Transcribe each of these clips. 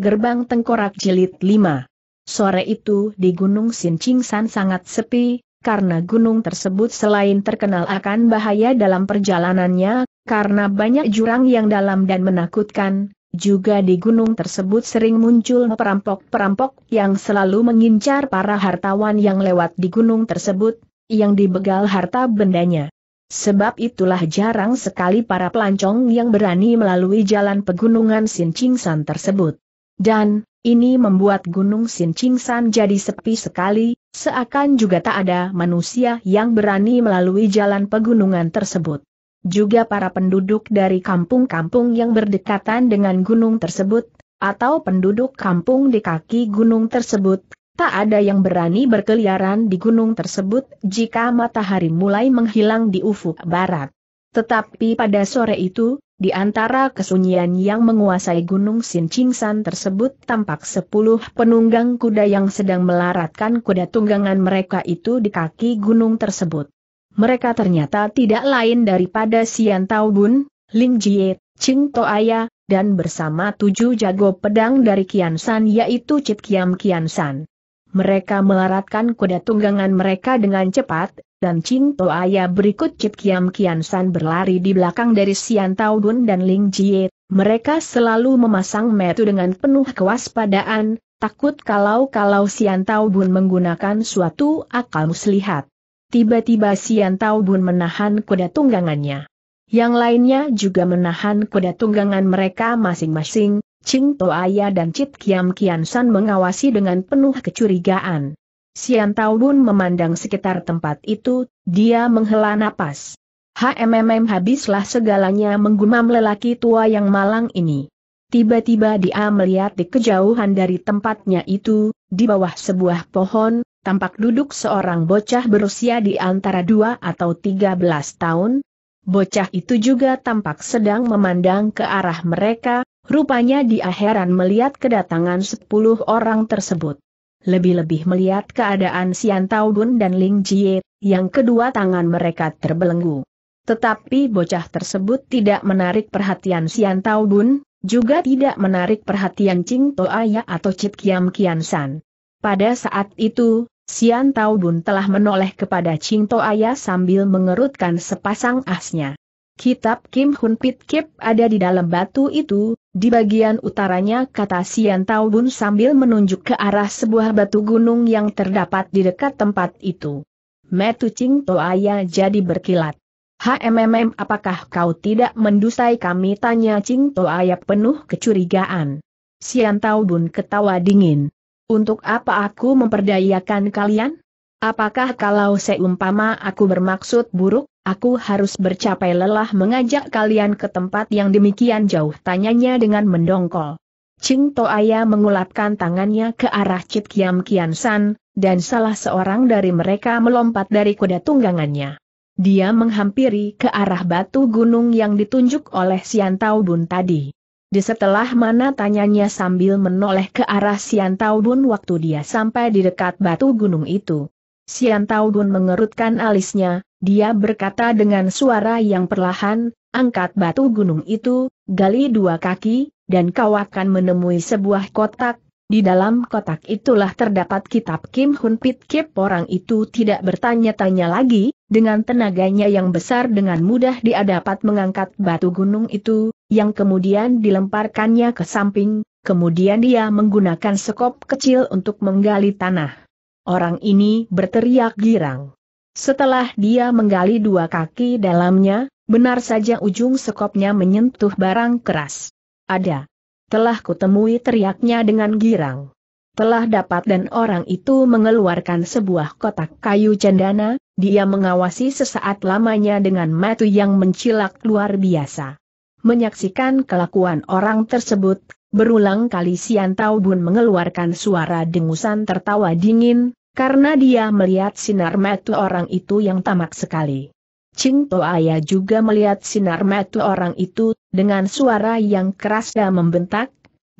Gerbang Tengkorak Jilid 5 Sore itu di Gunung San sangat sepi, karena gunung tersebut selain terkenal akan bahaya dalam perjalanannya, karena banyak jurang yang dalam dan menakutkan, juga di gunung tersebut sering muncul perampok-perampok yang selalu mengincar para hartawan yang lewat di gunung tersebut, yang dibegal harta bendanya. Sebab itulah jarang sekali para pelancong yang berani melalui jalan pegunungan San tersebut. Dan, ini membuat Gunung Sincingsan jadi sepi sekali, seakan juga tak ada manusia yang berani melalui jalan pegunungan tersebut. Juga para penduduk dari kampung-kampung yang berdekatan dengan gunung tersebut, atau penduduk kampung di kaki gunung tersebut, tak ada yang berani berkeliaran di gunung tersebut jika matahari mulai menghilang di ufuk barat. Tetapi pada sore itu, di antara kesunyian yang menguasai gunung Sinchingsan tersebut tampak sepuluh penunggang kuda yang sedang melaratkan kuda tunggangan mereka itu di kaki gunung tersebut. Mereka ternyata tidak lain daripada Sian Tao Bun, Ling Jie, Ching Toaya, dan bersama tujuh jago pedang dari Kian San yaitu Chit Kiam Kian San. Mereka melaratkan kuda tunggangan mereka dengan cepat, dan Chin Toaya berikut Cip Kiam Kian San berlari di belakang dari Sian Tao Dun dan Ling Jie. Mereka selalu memasang metu dengan penuh kewaspadaan, takut kalau-kalau Sian Tao Dun menggunakan suatu akal muslihat. Tiba-tiba Sian Tao Dun menahan kuda tunggangannya. Yang lainnya juga menahan kuda tunggangan mereka masing-masing, Ching Toaya dan Cip Kiam Kian San mengawasi dengan penuh kecurigaan. Sian Bun memandang sekitar tempat itu, dia menghela napas. HMMM habislah segalanya menggumam lelaki tua yang malang ini. Tiba-tiba dia melihat di kejauhan dari tempatnya itu, di bawah sebuah pohon, tampak duduk seorang bocah berusia di antara dua atau tiga belas tahun. Bocah itu juga tampak sedang memandang ke arah mereka, rupanya dia heran melihat kedatangan sepuluh orang tersebut lebih-lebih melihat keadaan Sian Taudun dan Ling Jie, yang kedua tangan mereka terbelenggu. Tetapi bocah tersebut tidak menarik perhatian Sian Taudun, juga tidak menarik perhatian Ching Toaya atau Chit Kiam Kian San. Pada saat itu, Sian Taudun telah menoleh kepada Ching Toaya sambil mengerutkan sepasang asnya. Kitab Kim Hun Pit Kip ada di dalam batu itu, di bagian utaranya kata Sian Taubun sambil menunjuk ke arah sebuah batu gunung yang terdapat di dekat tempat itu. Metu Ching Toaya jadi berkilat. HMMM apakah kau tidak mendusai kami tanya Ching Toaya penuh kecurigaan. Sian Taubun ketawa dingin. Untuk apa aku memperdayakan kalian? Apakah kalau seumpama aku bermaksud buruk, aku harus bercapai lelah mengajak kalian ke tempat yang demikian jauh? Tanyanya dengan mendongkol. Ching Toaya mengulapkan tangannya ke arah Cit Kiam Kian San, dan salah seorang dari mereka melompat dari kuda tunggangannya. Dia menghampiri ke arah batu gunung yang ditunjuk oleh Sian Taubun tadi. Di setelah mana tanyanya sambil menoleh ke arah Sian Taubun waktu dia sampai di dekat batu gunung itu. Sian Tao Dun mengerutkan alisnya, dia berkata dengan suara yang perlahan, angkat batu gunung itu, gali dua kaki, dan kau akan menemui sebuah kotak, di dalam kotak itulah terdapat kitab Kim Hun Pit Kip orang itu tidak bertanya-tanya lagi, dengan tenaganya yang besar dengan mudah dia dapat mengangkat batu gunung itu, yang kemudian dilemparkannya ke samping, kemudian dia menggunakan sekop kecil untuk menggali tanah orang ini berteriak girang. Setelah dia menggali dua kaki dalamnya, benar saja ujung sekopnya menyentuh barang keras. Ada. Telah kutemui teriaknya dengan girang. Telah dapat dan orang itu mengeluarkan sebuah kotak kayu cendana, dia mengawasi sesaat lamanya dengan mata yang mencilak luar biasa. Menyaksikan kelakuan orang tersebut, berulang kali Sian Tau mengeluarkan suara dengusan tertawa dingin, karena dia melihat sinar mata orang itu yang tamak sekali. Ching Toaya juga melihat sinar mata orang itu, dengan suara yang keras dan membentak,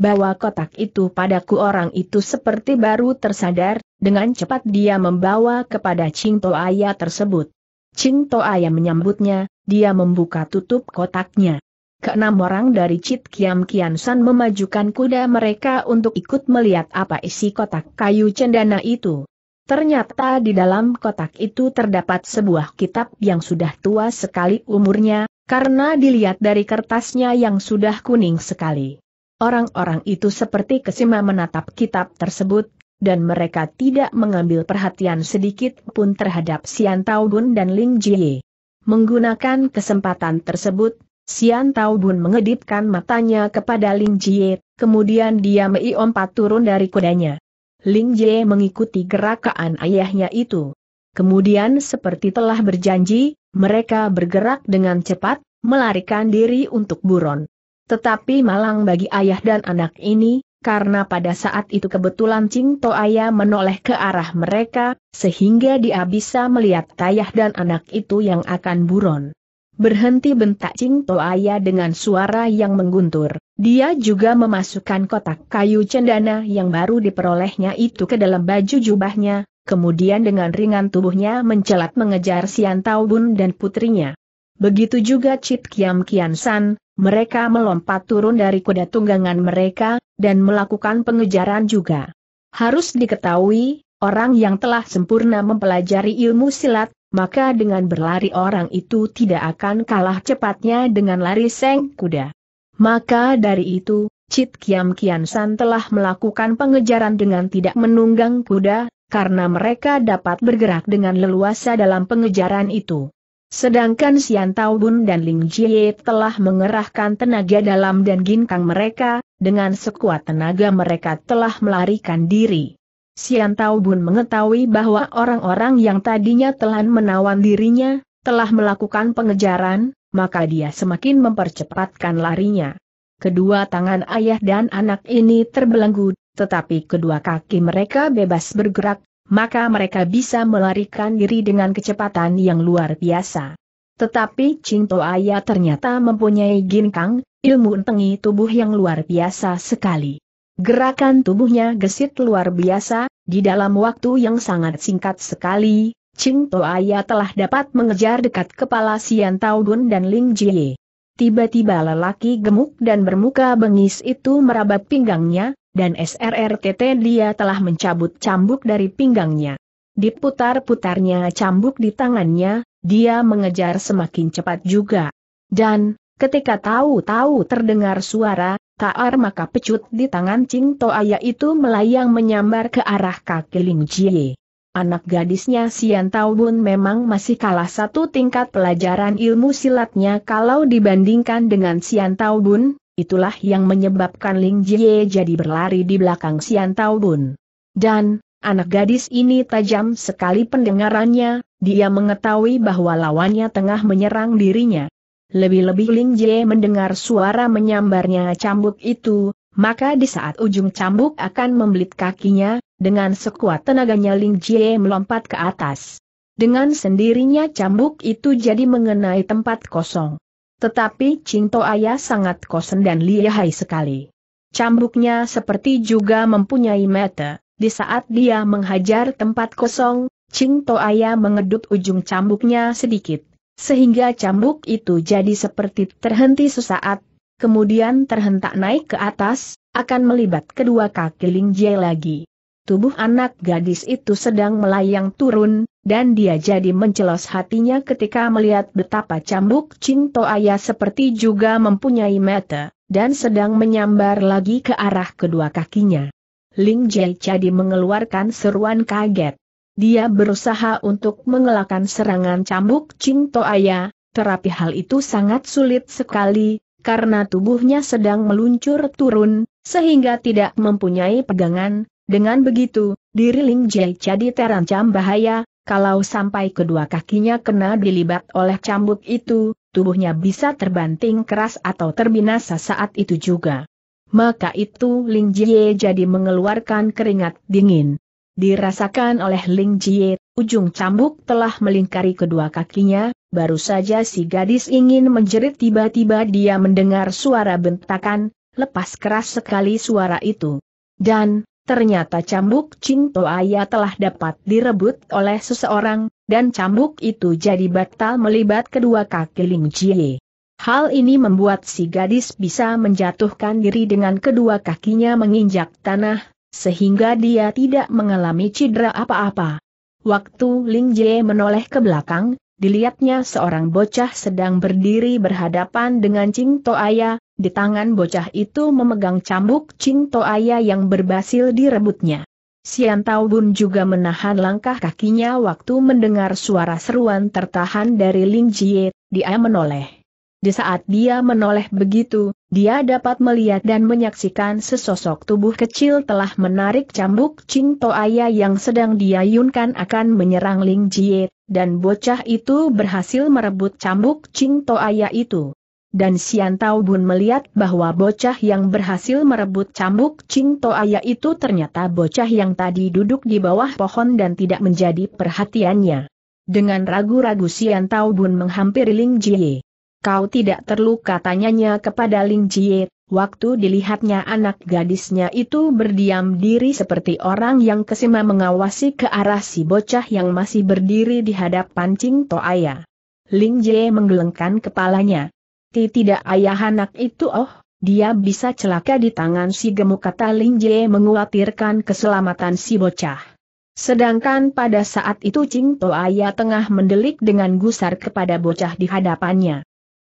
bahwa kotak itu padaku orang itu seperti baru tersadar, dengan cepat dia membawa kepada Ching Toaya tersebut. Ching Toaya menyambutnya, dia membuka tutup kotaknya. Keenam orang dari Cit Kiam Kian San memajukan kuda mereka untuk ikut melihat apa isi kotak kayu cendana itu. Ternyata di dalam kotak itu terdapat sebuah kitab yang sudah tua sekali umurnya, karena dilihat dari kertasnya yang sudah kuning sekali. Orang-orang itu seperti kesima menatap kitab tersebut, dan mereka tidak mengambil perhatian sedikit pun terhadap Xian Taobun dan Ling Jie. Menggunakan kesempatan tersebut, Xian Taobun mengedipkan matanya kepada Ling Jie, kemudian dia meiompat turun dari kudanya. Ling Jie mengikuti gerakan ayahnya itu. Kemudian seperti telah berjanji, mereka bergerak dengan cepat, melarikan diri untuk buron. Tetapi malang bagi ayah dan anak ini, karena pada saat itu kebetulan Ching Toaya menoleh ke arah mereka, sehingga dia bisa melihat ayah dan anak itu yang akan buron. Berhenti bentak Ching Toaya dengan suara yang mengguntur. Dia juga memasukkan kotak kayu cendana yang baru diperolehnya itu ke dalam baju jubahnya, kemudian dengan ringan tubuhnya mencelat mengejar Sian Tao dan putrinya. Begitu juga Cip Kiam Kian San, mereka melompat turun dari kuda tunggangan mereka, dan melakukan pengejaran juga. Harus diketahui, orang yang telah sempurna mempelajari ilmu silat, maka dengan berlari orang itu tidak akan kalah cepatnya dengan lari seng kuda. Maka dari itu, Cit Kiam Kian San telah melakukan pengejaran dengan tidak menunggang kuda, karena mereka dapat bergerak dengan leluasa dalam pengejaran itu. Sedangkan Sian Tao Bun dan Ling Jie telah mengerahkan tenaga dalam dan ginkang mereka, dengan sekuat tenaga mereka telah melarikan diri. Sian Tao Bun mengetahui bahwa orang-orang yang tadinya telah menawan dirinya, telah melakukan pengejaran, maka dia semakin mempercepatkan larinya. Kedua tangan ayah dan anak ini terbelenggu, tetapi kedua kaki mereka bebas bergerak, maka mereka bisa melarikan diri dengan kecepatan yang luar biasa. Tetapi Cinto Ayah ternyata mempunyai ginkang, ilmu tengi tubuh yang luar biasa sekali. Gerakan tubuhnya gesit luar biasa, di dalam waktu yang sangat singkat sekali, Ching Toaya telah dapat mengejar dekat kepala Sian Taudun dan Ling Jie. Tiba-tiba lelaki gemuk dan bermuka bengis itu merabat pinggangnya, dan SRRTT dia telah mencabut cambuk dari pinggangnya. Diputar-putarnya cambuk di tangannya, dia mengejar semakin cepat juga. Dan, ketika tahu-tahu terdengar suara, Takar maka pecut di tangan Ching Toaya itu melayang menyambar ke arah kaki Ling Jie. Anak gadisnya Sian Taobun memang masih kalah satu tingkat pelajaran ilmu silatnya kalau dibandingkan dengan Sian Taobun. itulah yang menyebabkan Ling Jie jadi berlari di belakang Sian Taobun. Dan, Anak gadis ini tajam sekali pendengarannya, dia mengetahui bahwa lawannya tengah menyerang dirinya. Lebih-lebih Ling Jie mendengar suara menyambarnya cambuk itu, maka di saat ujung cambuk akan membelit kakinya, dengan sekuat tenaganya Ling Jie melompat ke atas. Dengan sendirinya cambuk itu jadi mengenai tempat kosong. Tetapi Cinto Ayah sangat kosen dan lihai sekali. Cambuknya seperti juga mempunyai mata, di saat dia menghajar tempat kosong, Cinto Ayah mengedut ujung cambuknya sedikit sehingga cambuk itu jadi seperti terhenti sesaat, kemudian terhentak naik ke atas, akan melibat kedua kaki Ling Jie lagi. Tubuh anak gadis itu sedang melayang turun, dan dia jadi mencelos hatinya ketika melihat betapa cambuk Ching Toaya seperti juga mempunyai mata, dan sedang menyambar lagi ke arah kedua kakinya. Ling Jie jadi mengeluarkan seruan kaget dia berusaha untuk mengelakkan serangan cambuk Ching Toaya, terapi hal itu sangat sulit sekali, karena tubuhnya sedang meluncur turun, sehingga tidak mempunyai pegangan, dengan begitu, diri Ling Jai jadi terancam bahaya, kalau sampai kedua kakinya kena dilibat oleh cambuk itu, tubuhnya bisa terbanting keras atau terbinasa saat itu juga. Maka itu Ling Jie jadi mengeluarkan keringat dingin dirasakan oleh Ling Jie, ujung cambuk telah melingkari kedua kakinya, baru saja si gadis ingin menjerit tiba-tiba dia mendengar suara bentakan, lepas keras sekali suara itu. Dan, ternyata cambuk Ching Toaya telah dapat direbut oleh seseorang, dan cambuk itu jadi batal melibat kedua kaki Ling Jie. Hal ini membuat si gadis bisa menjatuhkan diri dengan kedua kakinya menginjak tanah, sehingga dia tidak mengalami cedera apa-apa. Waktu Ling Jie menoleh ke belakang, dilihatnya seorang bocah sedang berdiri berhadapan dengan Ching Toaya, di tangan bocah itu memegang cambuk Ching Toaya yang berbasil direbutnya. Sian Tao Bun juga menahan langkah kakinya waktu mendengar suara seruan tertahan dari Ling Jie, dia menoleh. Di saat dia menoleh begitu, dia dapat melihat dan menyaksikan sesosok tubuh kecil telah menarik cambuk Ching Toaya yang sedang diayunkan akan menyerang Ling Jie, dan bocah itu berhasil merebut cambuk Ching Toaya itu. Dan Sian Taubun Bun melihat bahwa bocah yang berhasil merebut cambuk Ching Toaya itu ternyata bocah yang tadi duduk di bawah pohon dan tidak menjadi perhatiannya. Dengan ragu-ragu Sian Taubun Bun menghampiri Ling Jie. Kau tidak terluka tanyanya kepada Ling Jie, waktu dilihatnya anak gadisnya itu berdiam diri seperti orang yang kesima mengawasi ke arah si bocah yang masih berdiri di hadapan Pancing Toaya. Ling Jie menggelengkan kepalanya. Tidak ayah anak itu oh, dia bisa celaka di tangan si gemuk kata Ling Jie menguatirkan keselamatan si bocah. Sedangkan pada saat itu Ching Toaya tengah mendelik dengan gusar kepada bocah di hadapannya.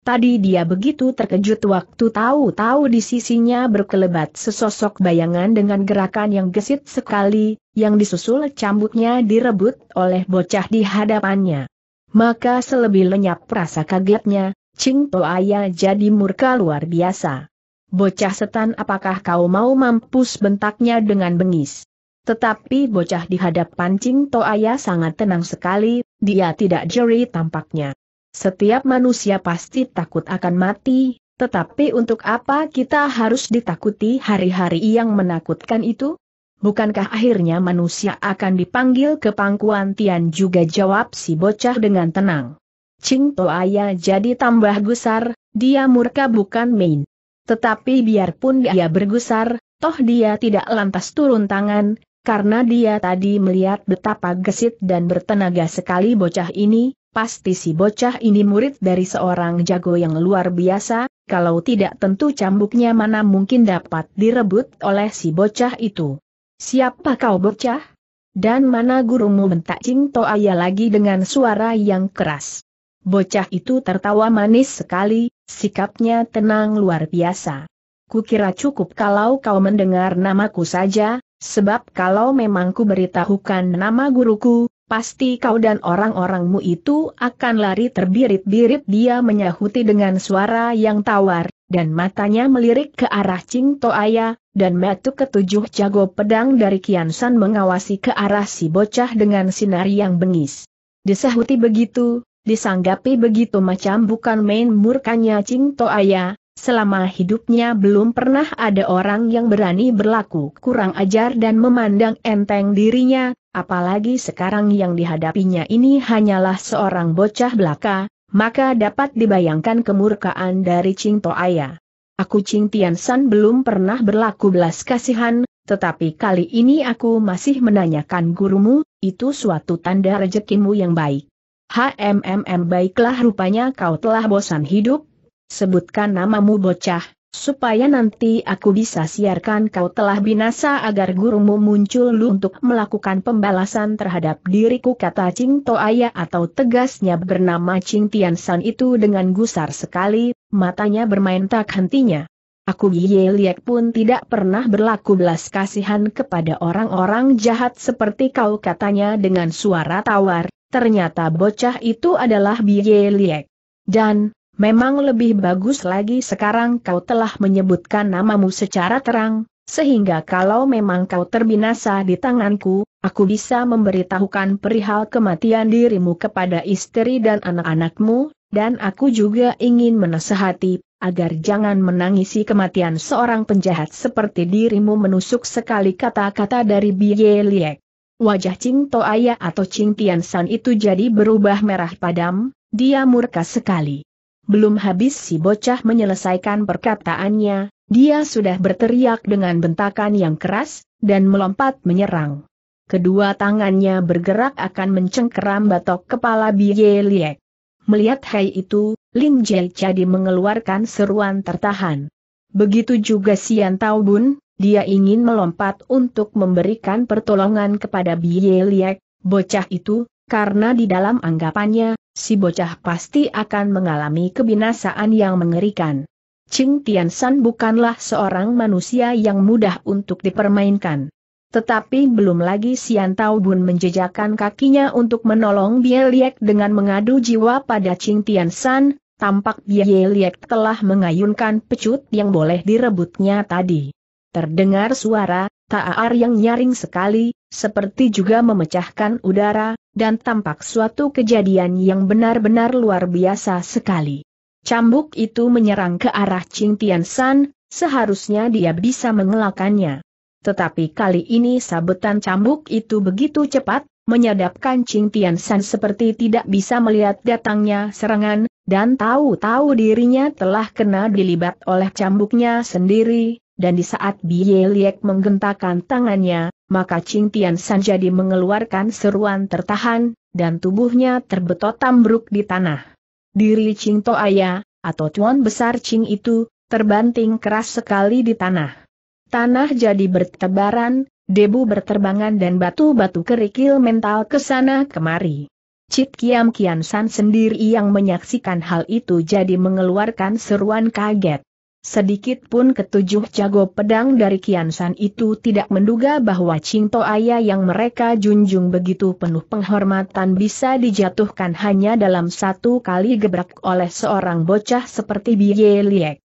Tadi dia begitu terkejut waktu tahu-tahu di sisinya berkelebat sesosok bayangan dengan gerakan yang gesit sekali, yang disusul cambuknya direbut oleh bocah di hadapannya. Maka selebih lenyap rasa kagetnya, Ching Toaya jadi murka luar biasa. Bocah setan apakah kau mau mampus bentaknya dengan bengis? Tetapi bocah di hadapan Ching Toaya sangat tenang sekali, dia tidak jeri tampaknya. Setiap manusia pasti takut akan mati, tetapi untuk apa kita harus ditakuti hari-hari yang menakutkan itu? Bukankah akhirnya manusia akan dipanggil ke pangkuan Tian juga jawab si bocah dengan tenang. Ching Toaya jadi tambah gusar, dia murka bukan main. Tetapi biarpun dia bergusar, toh dia tidak lantas turun tangan, karena dia tadi melihat betapa gesit dan bertenaga sekali bocah ini, pasti si bocah ini murid dari seorang jago yang luar biasa, kalau tidak tentu cambuknya mana mungkin dapat direbut oleh si bocah itu. Siapa kau bocah? Dan mana gurumu bentak to Toaya lagi dengan suara yang keras. Bocah itu tertawa manis sekali, sikapnya tenang luar biasa. Kukira cukup kalau kau mendengar namaku saja, sebab kalau memang ku beritahukan nama guruku, Pasti kau dan orang-orangmu itu akan lari terbirit-birit dia menyahuti dengan suara yang tawar, dan matanya melirik ke arah Ching Toaya, dan metu ketujuh jago pedang dari Kian San mengawasi ke arah si bocah dengan sinar yang bengis. Disahuti begitu, disanggapi begitu macam bukan main murkanya Ching Toaya, Selama hidupnya belum pernah ada orang yang berani berlaku kurang ajar dan memandang enteng dirinya, apalagi sekarang yang dihadapinya ini hanyalah seorang bocah belaka, maka dapat dibayangkan kemurkaan dari Ching Ayah. Aku Ching Tian San belum pernah berlaku belas kasihan, tetapi kali ini aku masih menanyakan gurumu, itu suatu tanda rezekimu yang baik. HMMM baiklah rupanya kau telah bosan hidup, Sebutkan namamu bocah, supaya nanti aku bisa siarkan kau telah binasa agar gurumu muncul lu untuk melakukan pembalasan terhadap diriku kata Ching Toaya atau tegasnya bernama Ching Tian San itu dengan gusar sekali, matanya bermain tak hentinya. Aku Ye Liek pun tidak pernah berlaku belas kasihan kepada orang-orang jahat seperti kau katanya dengan suara tawar, ternyata bocah itu adalah Ye Liek. Dan, Memang lebih bagus lagi sekarang kau telah menyebutkan namamu secara terang, sehingga kalau memang kau terbinasa di tanganku, aku bisa memberitahukan perihal kematian dirimu kepada istri dan anak-anakmu, dan aku juga ingin menasehati, agar jangan menangisi kematian seorang penjahat seperti dirimu menusuk sekali kata-kata dari Bie Liek. Wajah Ching Toaya atau Ching Tian San itu jadi berubah merah padam, dia murka sekali. Belum habis si bocah menyelesaikan perkataannya, dia sudah berteriak dengan bentakan yang keras, dan melompat menyerang. Kedua tangannya bergerak akan mencengkeram batok kepala Biye Liek. Melihat Hai itu, Lin Jel jadi mengeluarkan seruan tertahan. Begitu juga Sian Taubun, dia ingin melompat untuk memberikan pertolongan kepada Biye Liek, bocah itu, karena di dalam anggapannya, si bocah pasti akan mengalami kebinasaan yang mengerikan. Ching Shan bukanlah seorang manusia yang mudah untuk dipermainkan. Tetapi belum lagi Sian Tao Bun menjejakkan kakinya untuk menolong Bie Liek dengan mengadu jiwa pada Ching Shan. tampak Bie Liek telah mengayunkan pecut yang boleh direbutnya tadi. Terdengar suara, Ta'ar yang nyaring sekali, seperti juga memecahkan udara, dan tampak suatu kejadian yang benar-benar luar biasa sekali. Cambuk itu menyerang ke arah Ching Tian San, seharusnya dia bisa mengelakannya. Tetapi kali ini sabetan cambuk itu begitu cepat, menyadapkan Ching Tian San seperti tidak bisa melihat datangnya serangan, dan tahu-tahu dirinya telah kena dilibat oleh cambuknya sendiri, dan di saat Bie Liek menggentakan tangannya, maka Ching Tian San jadi mengeluarkan seruan tertahan, dan tubuhnya terbetot tambruk di tanah. Diri Ching Toaya, atau tuan besar Ching itu, terbanting keras sekali di tanah. Tanah jadi bertebaran, debu berterbangan dan batu-batu kerikil mental kesana kemari. Cit Kiam Kian San sendiri yang menyaksikan hal itu jadi mengeluarkan seruan kaget. Sedikit pun ketujuh jago pedang dari Kian San itu tidak menduga bahwa Cinto Ayah yang mereka junjung begitu penuh penghormatan bisa dijatuhkan hanya dalam satu kali gebrak oleh seorang bocah seperti Biye Liek.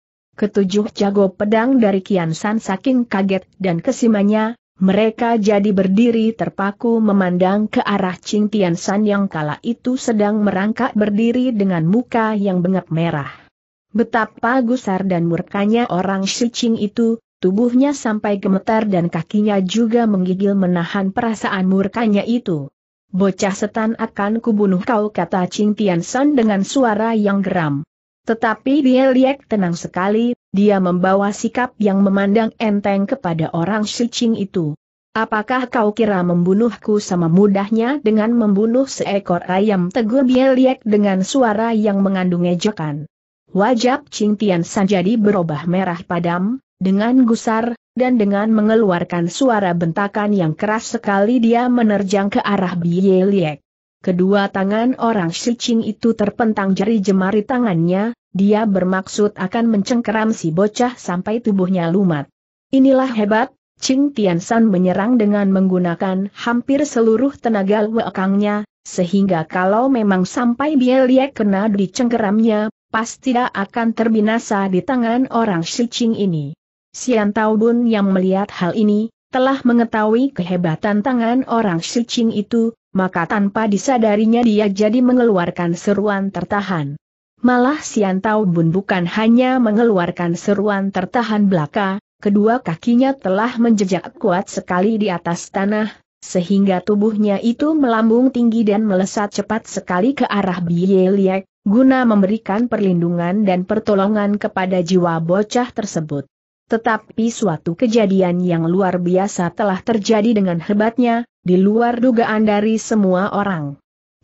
Ketujuh jago pedang dari Kian San saking kaget dan kesimanya, mereka jadi berdiri terpaku memandang ke arah Cing Tiansan yang kala itu sedang merangkak berdiri dengan muka yang bengap merah. Betapa gusar dan murkanya orang Shicing itu, tubuhnya sampai gemetar dan kakinya juga menggigil menahan perasaan murkanya itu. Bocah setan akan kubunuh kau kata Ching Tian San dengan suara yang geram. Tetapi dia liek tenang sekali, dia membawa sikap yang memandang enteng kepada orang Shicing itu. Apakah kau kira membunuhku sama mudahnya dengan membunuh seekor ayam? Tegur Bieliek dengan suara yang mengandung ejekan. Wajah Ching Tian San jadi berubah merah padam, dengan gusar, dan dengan mengeluarkan suara bentakan yang keras sekali dia menerjang ke arah Biye Liek. Kedua tangan orang si Ching itu terpentang jari jemari tangannya, dia bermaksud akan mencengkeram si bocah sampai tubuhnya lumat. Inilah hebat, Ching Tian San menyerang dengan menggunakan hampir seluruh tenaga wekangnya, sehingga kalau memang sampai Bieliek kena dicengkeramnya pasti tidak akan terbinasa di tangan orang Shiching ini. Sian Tao yang melihat hal ini, telah mengetahui kehebatan tangan orang Shiching itu, maka tanpa disadarinya dia jadi mengeluarkan seruan tertahan. Malah Sian Tao bukan hanya mengeluarkan seruan tertahan belaka, kedua kakinya telah menjejak kuat sekali di atas tanah, sehingga tubuhnya itu melambung tinggi dan melesat cepat sekali ke arah Bieliek, guna memberikan perlindungan dan pertolongan kepada jiwa bocah tersebut. Tetapi suatu kejadian yang luar biasa telah terjadi dengan hebatnya, di luar dugaan dari semua orang.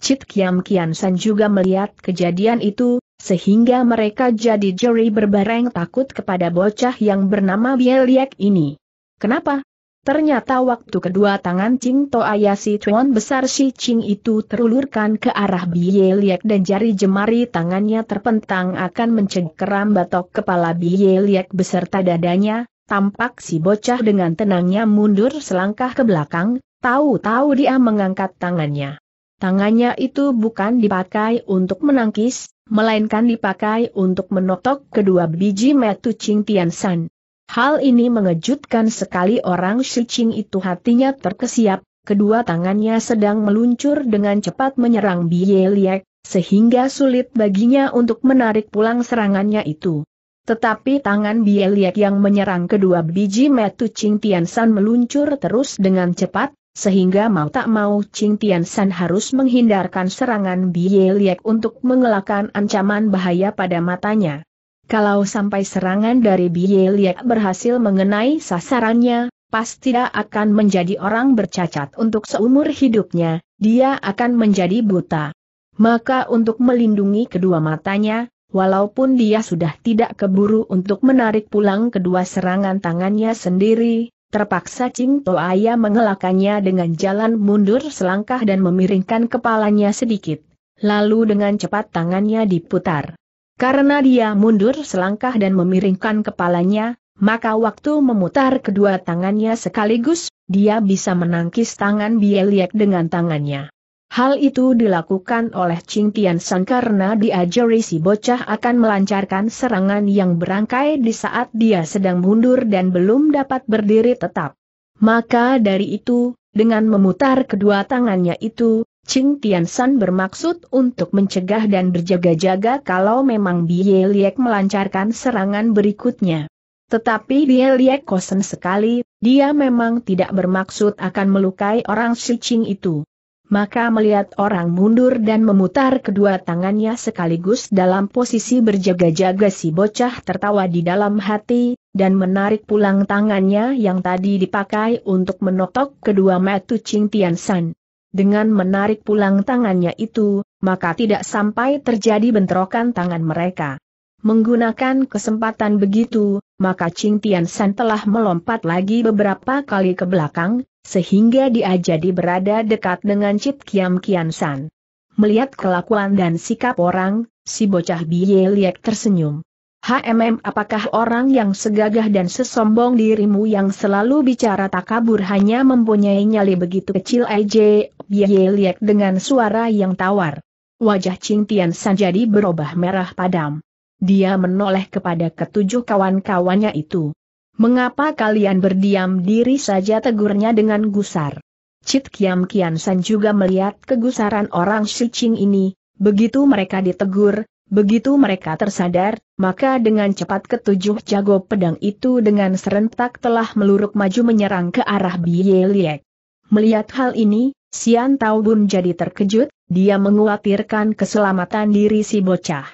Cit Kiam Kian San juga melihat kejadian itu, sehingga mereka jadi jeri berbareng takut kepada bocah yang bernama Bieliek ini. Kenapa? Ternyata waktu kedua tangan Ching To si Chuan besar si Ching itu terulurkan ke arah Biye Liek dan jari jemari tangannya terpentang akan mencengkeram batok kepala Biye Liek beserta dadanya, tampak si bocah dengan tenangnya mundur selangkah ke belakang, tahu-tahu dia mengangkat tangannya. Tangannya itu bukan dipakai untuk menangkis, melainkan dipakai untuk menotok kedua biji metu Ching Tian San. Hal ini mengejutkan sekali orang Shicing itu hatinya terkesiap, kedua tangannya sedang meluncur dengan cepat menyerang Bie Liek, sehingga sulit baginya untuk menarik pulang serangannya itu. Tetapi tangan Bie Liek yang menyerang kedua biji metu Ching San meluncur terus dengan cepat, sehingga mau tak mau Ching San harus menghindarkan serangan Bie Liek untuk mengelakkan ancaman bahaya pada matanya. Kalau sampai serangan dari Bielia berhasil mengenai sasarannya, pasti dia akan menjadi orang bercacat untuk seumur hidupnya, dia akan menjadi buta. Maka untuk melindungi kedua matanya, walaupun dia sudah tidak keburu untuk menarik pulang kedua serangan tangannya sendiri, terpaksa Ching Toaya mengelakannya dengan jalan mundur selangkah dan memiringkan kepalanya sedikit. Lalu dengan cepat tangannya diputar. Karena dia mundur selangkah dan memiringkan kepalanya, maka waktu memutar kedua tangannya sekaligus, dia bisa menangkis tangan Bieliek dengan tangannya. Hal itu dilakukan oleh Ching Tian San karena diajari si bocah akan melancarkan serangan yang berangkai di saat dia sedang mundur dan belum dapat berdiri tetap. Maka dari itu, dengan memutar kedua tangannya itu, Ching Tiansan bermaksud untuk mencegah dan berjaga-jaga kalau memang Bie Liek melancarkan serangan berikutnya. Tetapi Bie Liek kosen sekali, dia memang tidak bermaksud akan melukai orang si Ching itu. Maka melihat orang mundur dan memutar kedua tangannya sekaligus dalam posisi berjaga-jaga si bocah tertawa di dalam hati, dan menarik pulang tangannya yang tadi dipakai untuk menotok kedua metu Ching Tiansan dengan menarik pulang tangannya itu, maka tidak sampai terjadi bentrokan tangan mereka. Menggunakan kesempatan begitu, maka Ching Tian San telah melompat lagi beberapa kali ke belakang, sehingga dia jadi berada dekat dengan Chit Kiam Kian San. Melihat kelakuan dan sikap orang, si bocah Biye Liek tersenyum. HMM apakah orang yang segagah dan sesombong dirimu yang selalu bicara takabur hanya mempunyai nyali begitu kecil Aj, Ye lihat dengan suara yang tawar. Wajah Ching Tian San jadi berubah merah padam. Dia menoleh kepada ketujuh kawan-kawannya itu. Mengapa kalian berdiam diri saja tegurnya dengan gusar? Cit Kiam Kian San juga melihat kegusaran orang Shi Ching ini, begitu mereka ditegur, Begitu mereka tersadar, maka dengan cepat ketujuh jago pedang itu dengan serentak telah meluruk maju menyerang ke arah Bieliek. Melihat hal ini, Sian Taubun jadi terkejut, dia menguatirkan keselamatan diri si bocah.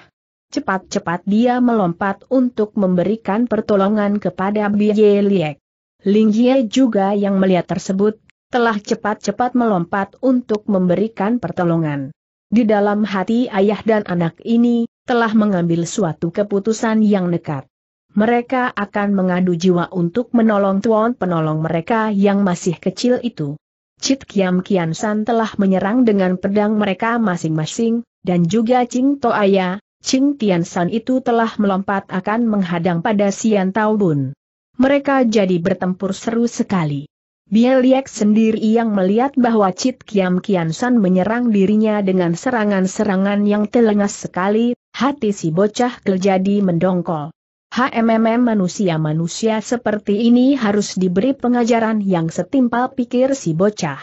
Cepat-cepat dia melompat untuk memberikan pertolongan kepada Bieliek. Ling Ye juga yang melihat tersebut, telah cepat-cepat melompat untuk memberikan pertolongan. Di dalam hati ayah dan anak ini, telah mengambil suatu keputusan yang nekat. Mereka akan mengadu jiwa untuk menolong tuan penolong mereka yang masih kecil itu. Cit Kiam Kian San telah menyerang dengan pedang mereka masing-masing, dan juga Ching To Aya, Ching Tian San itu telah melompat akan menghadang pada Sian Tao Bun. Mereka jadi bertempur seru sekali. Bieliek sendiri yang melihat bahwa Cit Kiam Kian San menyerang dirinya dengan serangan-serangan yang telengas sekali, hati si bocah keljadi mendongkol. HMMM manusia-manusia seperti ini harus diberi pengajaran yang setimpal pikir si bocah.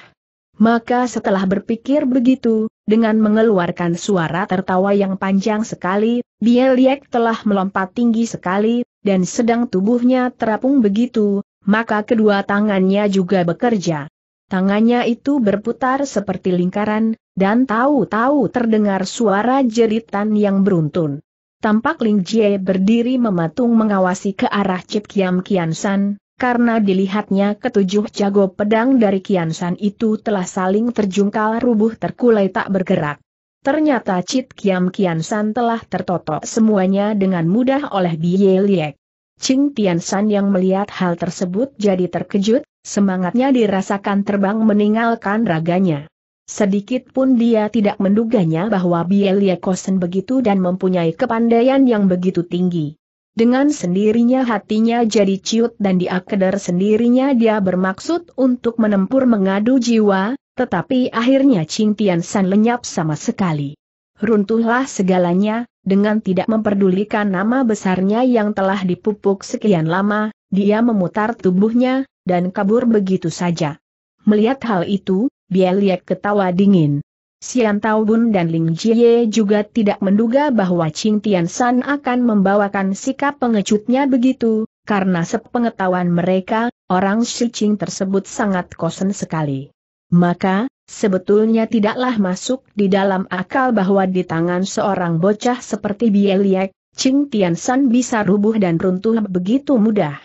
Maka setelah berpikir begitu, dengan mengeluarkan suara tertawa yang panjang sekali, Bieliek telah melompat tinggi sekali, dan sedang tubuhnya terapung begitu, maka kedua tangannya juga bekerja. Tangannya itu berputar seperti lingkaran, dan tahu-tahu terdengar suara jeritan yang beruntun. Tampak Ling Jie berdiri mematung mengawasi ke arah Cip Kiam Kian San, karena dilihatnya ketujuh jago pedang dari Kian San itu telah saling terjungkal rubuh terkulai tak bergerak. Ternyata Cip Kiam Kian San telah tertotok semuanya dengan mudah oleh Bie Liek. Ching Tiansan yang melihat hal tersebut jadi terkejut, semangatnya dirasakan terbang meninggalkan raganya. Sedikit pun dia tidak menduganya bahwa Biel Kosen begitu dan mempunyai kepandaian yang begitu tinggi. Dengan sendirinya hatinya jadi ciut dan dia kedar sendirinya dia bermaksud untuk menempur mengadu jiwa, tetapi akhirnya Ching Tiansan lenyap sama sekali runtuhlah segalanya, dengan tidak memperdulikan nama besarnya yang telah dipupuk sekian lama, dia memutar tubuhnya, dan kabur begitu saja. Melihat hal itu, Bieliek ketawa dingin. Sian Taubun dan Ling Jie juga tidak menduga bahwa Ching Tian San akan membawakan sikap pengecutnya begitu, karena sepengetahuan mereka, orang Shi Ching tersebut sangat kosen sekali. Maka, Sebetulnya tidaklah masuk di dalam akal bahwa di tangan seorang bocah seperti Bieliek, Ching Tian San bisa rubuh dan runtuh begitu mudah.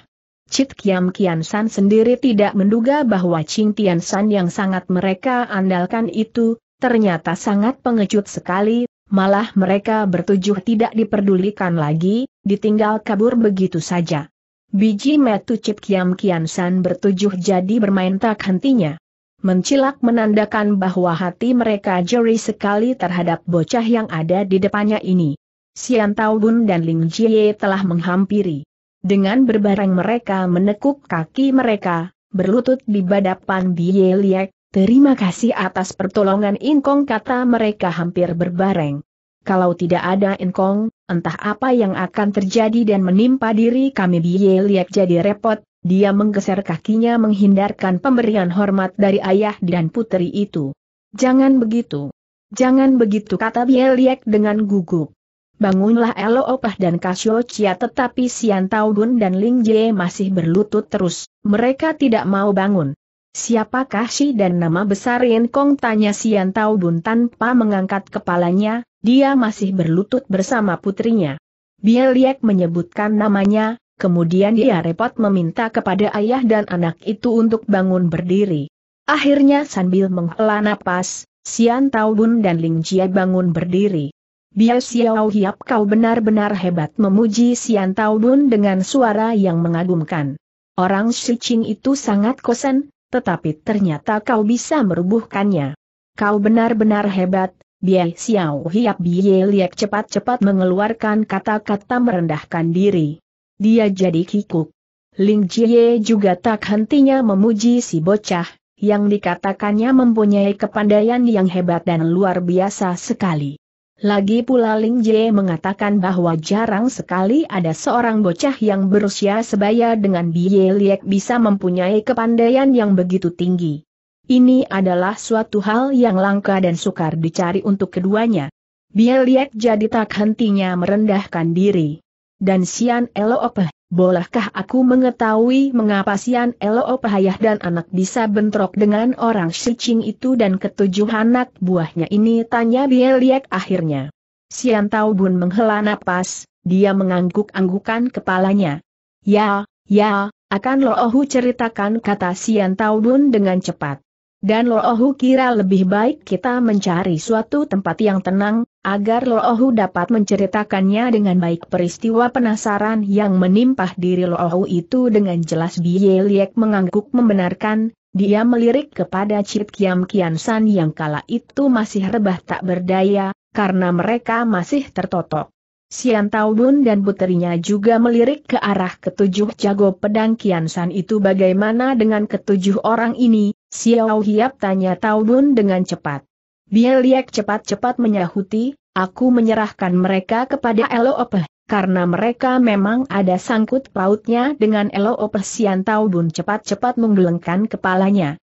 Cit Kiam Kian San sendiri tidak menduga bahwa Ching Tian San yang sangat mereka andalkan itu, ternyata sangat pengecut sekali, malah mereka bertujuh tidak diperdulikan lagi, ditinggal kabur begitu saja. Biji metu Cit Kiam Kian San bertujuh jadi bermain tak hentinya. Mencilak menandakan bahwa hati mereka jeri sekali terhadap bocah yang ada di depannya ini. Sian Taobun dan Ling Jie telah menghampiri. Dengan berbareng mereka menekuk kaki mereka, berlutut di badapan Bie Liek, terima kasih atas pertolongan Inkong kata mereka hampir berbareng. Kalau tidak ada Inkong, entah apa yang akan terjadi dan menimpa diri kami Bie Liek jadi repot, dia menggeser kakinya menghindarkan pemberian hormat dari ayah dan putri itu. Jangan begitu. Jangan begitu kata Bieliek dengan gugup. Bangunlah Elo Opah dan Kasio Chia tetapi Sian Taudun dan Ling Jie masih berlutut terus, mereka tidak mau bangun. Siapakah si dan nama besar Yen Kong tanya Sian Taudun tanpa mengangkat kepalanya, dia masih berlutut bersama putrinya. Bieliek menyebutkan namanya, kemudian dia repot meminta kepada ayah dan anak itu untuk bangun berdiri. Akhirnya sambil menghela napas, Sian Taobun dan Ling Jia bangun berdiri. Bia Xiao Hiap kau benar-benar hebat memuji Sian Taobun dengan suara yang mengagumkan. Orang Shicing itu sangat kosen, tetapi ternyata kau bisa merubuhkannya. Kau benar-benar hebat, Bia Xiao Hiap Bie Liak cepat-cepat mengeluarkan kata-kata merendahkan diri dia jadi kikuk. Ling Jie juga tak hentinya memuji si bocah, yang dikatakannya mempunyai kepandaian yang hebat dan luar biasa sekali. Lagi pula Ling Jie mengatakan bahwa jarang sekali ada seorang bocah yang berusia sebaya dengan Bie Liek bisa mempunyai kepandaian yang begitu tinggi. Ini adalah suatu hal yang langka dan sukar dicari untuk keduanya. Bie Liek jadi tak hentinya merendahkan diri. Dan Sian Elopeh, bolehkah aku mengetahui mengapa Sian Eloopeh ayah dan anak bisa bentrok dengan orang Shiching itu dan ketujuh anak buahnya ini tanya Bieliek akhirnya. Sian Tau menghela napas, dia mengangguk-anggukan kepalanya. Ya, ya, akan Loohu ceritakan kata Sian Tau dengan cepat. Dan Loohu kira lebih baik kita mencari suatu tempat yang tenang, agar Loohu dapat menceritakannya dengan baik peristiwa penasaran yang menimpah diri Loohu itu dengan jelas Bie Liek mengangguk membenarkan, dia melirik kepada Cit Kiam Kian San yang kala itu masih rebah tak berdaya, karena mereka masih tertotok. Sian Taubun dan puterinya juga melirik ke arah ketujuh jago pedang Kian San itu bagaimana dengan ketujuh orang ini, Xiao Hiap tanya Taubun dengan cepat. Bieliek Liek cepat-cepat menyahuti, aku menyerahkan mereka kepada Elo Eloopeh, karena mereka memang ada sangkut pautnya dengan Elo Ope Sian Dun cepat-cepat menggelengkan kepalanya.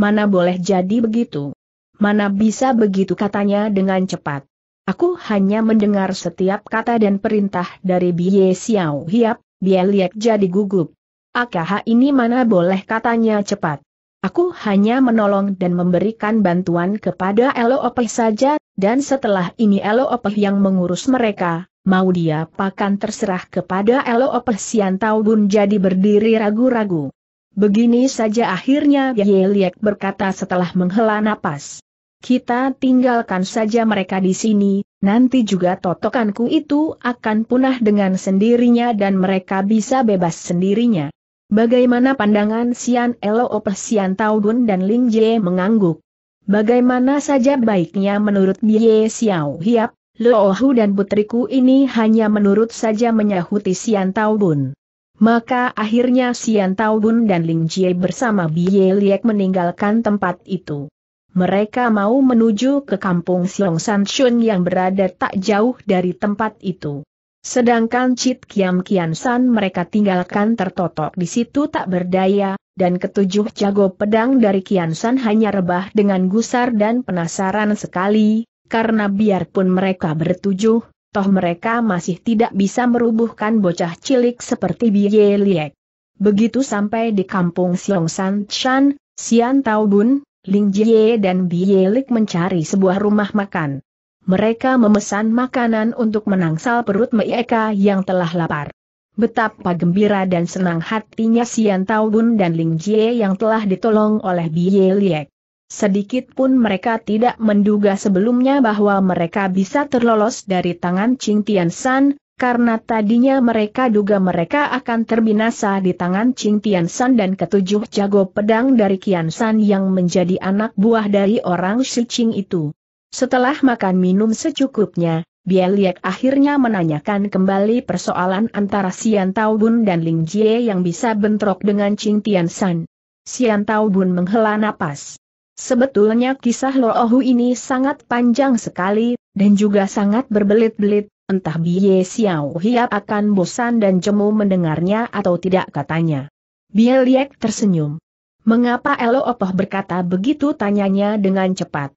Mana boleh jadi begitu? Mana bisa begitu katanya dengan cepat. Aku hanya mendengar setiap kata dan perintah dari Bie Xiao Hiap, Bieliek Liek jadi gugup. Akaha ini mana boleh katanya cepat. Aku hanya menolong dan memberikan bantuan kepada Elo Opeh saja, dan setelah ini Elo Opeh yang mengurus mereka, mau dia pakan terserah kepada Elo Opeh Siantau Bun jadi berdiri ragu-ragu. Begini saja akhirnya Yeliek berkata setelah menghela napas. Kita tinggalkan saja mereka di sini, nanti juga totokanku itu akan punah dengan sendirinya dan mereka bisa bebas sendirinya. Bagaimana pandangan Sian Elo Opes Sian Taudun dan Ling Jie mengangguk. Bagaimana saja baiknya menurut Bie Xiao Hiap, Hu dan putriku ini hanya menurut saja menyahuti Sian Taubun. Maka akhirnya Sian Taubun dan Ling Jie bersama Bie Liek meninggalkan tempat itu. Mereka mau menuju ke kampung Siong San Shun yang berada tak jauh dari tempat itu. Sedangkan Cit Kiam Kian San mereka tinggalkan tertotok di situ tak berdaya, dan ketujuh jago pedang dari Kian San hanya rebah dengan gusar dan penasaran sekali, karena biarpun mereka bertujuh, toh mereka masih tidak bisa merubuhkan bocah cilik seperti Biye Liek. Begitu sampai di kampung Siong San Chan, Sian Tao Bun, Ling Jie dan Biye Liek mencari sebuah rumah makan mereka memesan makanan untuk menangsal perut mereka yang telah lapar. Betapa gembira dan senang hatinya Sian Taubun dan Ling Jie yang telah ditolong oleh Bie Liek. Sedikit pun mereka tidak menduga sebelumnya bahwa mereka bisa terlolos dari tangan Ching Tian San, karena tadinya mereka duga mereka akan terbinasa di tangan Ching Tian San dan ketujuh jago pedang dari Kian San yang menjadi anak buah dari orang Shi Ching itu. Setelah makan minum secukupnya, Bieliek akhirnya menanyakan kembali persoalan antara Sian Taobun dan Ling Jie yang bisa bentrok dengan Ching Tian San. Xian Taobun menghela napas. Sebetulnya kisah Ohu ini sangat panjang sekali, dan juga sangat berbelit-belit, entah Bie Xiao Hiap akan bosan dan jemu mendengarnya atau tidak katanya. Bieliek tersenyum. Mengapa Elo Opoh berkata begitu tanyanya dengan cepat.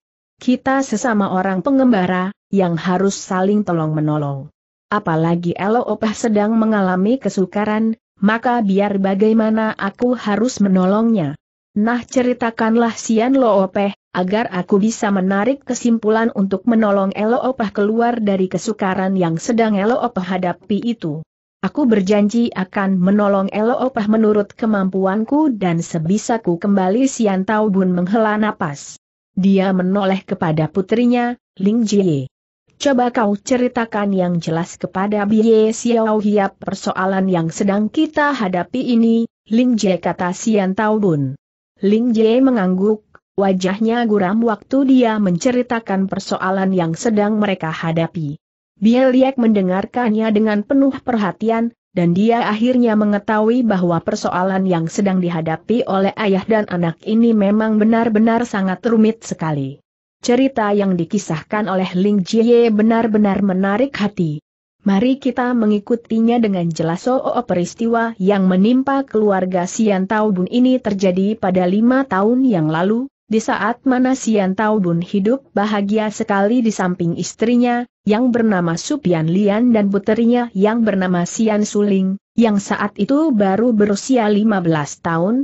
Kita sesama orang pengembara, yang harus saling tolong-menolong. Apalagi Elo Opah sedang mengalami kesukaran, maka biar bagaimana aku harus menolongnya. Nah ceritakanlah Sian lo Opeh, agar aku bisa menarik kesimpulan untuk menolong Elo Opah keluar dari kesukaran yang sedang Elo Opah hadapi itu. Aku berjanji akan menolong Elo Opah menurut kemampuanku dan sebisaku kembali Sian bun menghela napas. Dia menoleh kepada putrinya, Ling Jie. Coba kau ceritakan yang jelas kepada Bie Xiao Hiap persoalan yang sedang kita hadapi ini, Ling Jie kata Sian Tao Bun. Ling Jie mengangguk, wajahnya guram waktu dia menceritakan persoalan yang sedang mereka hadapi. Bie Liek mendengarkannya dengan penuh perhatian, dan dia akhirnya mengetahui bahwa persoalan yang sedang dihadapi oleh ayah dan anak ini memang benar-benar sangat rumit sekali. Cerita yang dikisahkan oleh Ling Jie benar-benar menarik hati. Mari kita mengikutinya dengan jelas soal oh, oh, oh, peristiwa yang menimpa keluarga Sian Taubun ini terjadi pada lima tahun yang lalu, di saat mana Sian Tao Bun hidup bahagia sekali di samping istrinya, yang bernama Supian Lian dan puterinya yang bernama Sian Suling, yang saat itu baru berusia 15 tahun,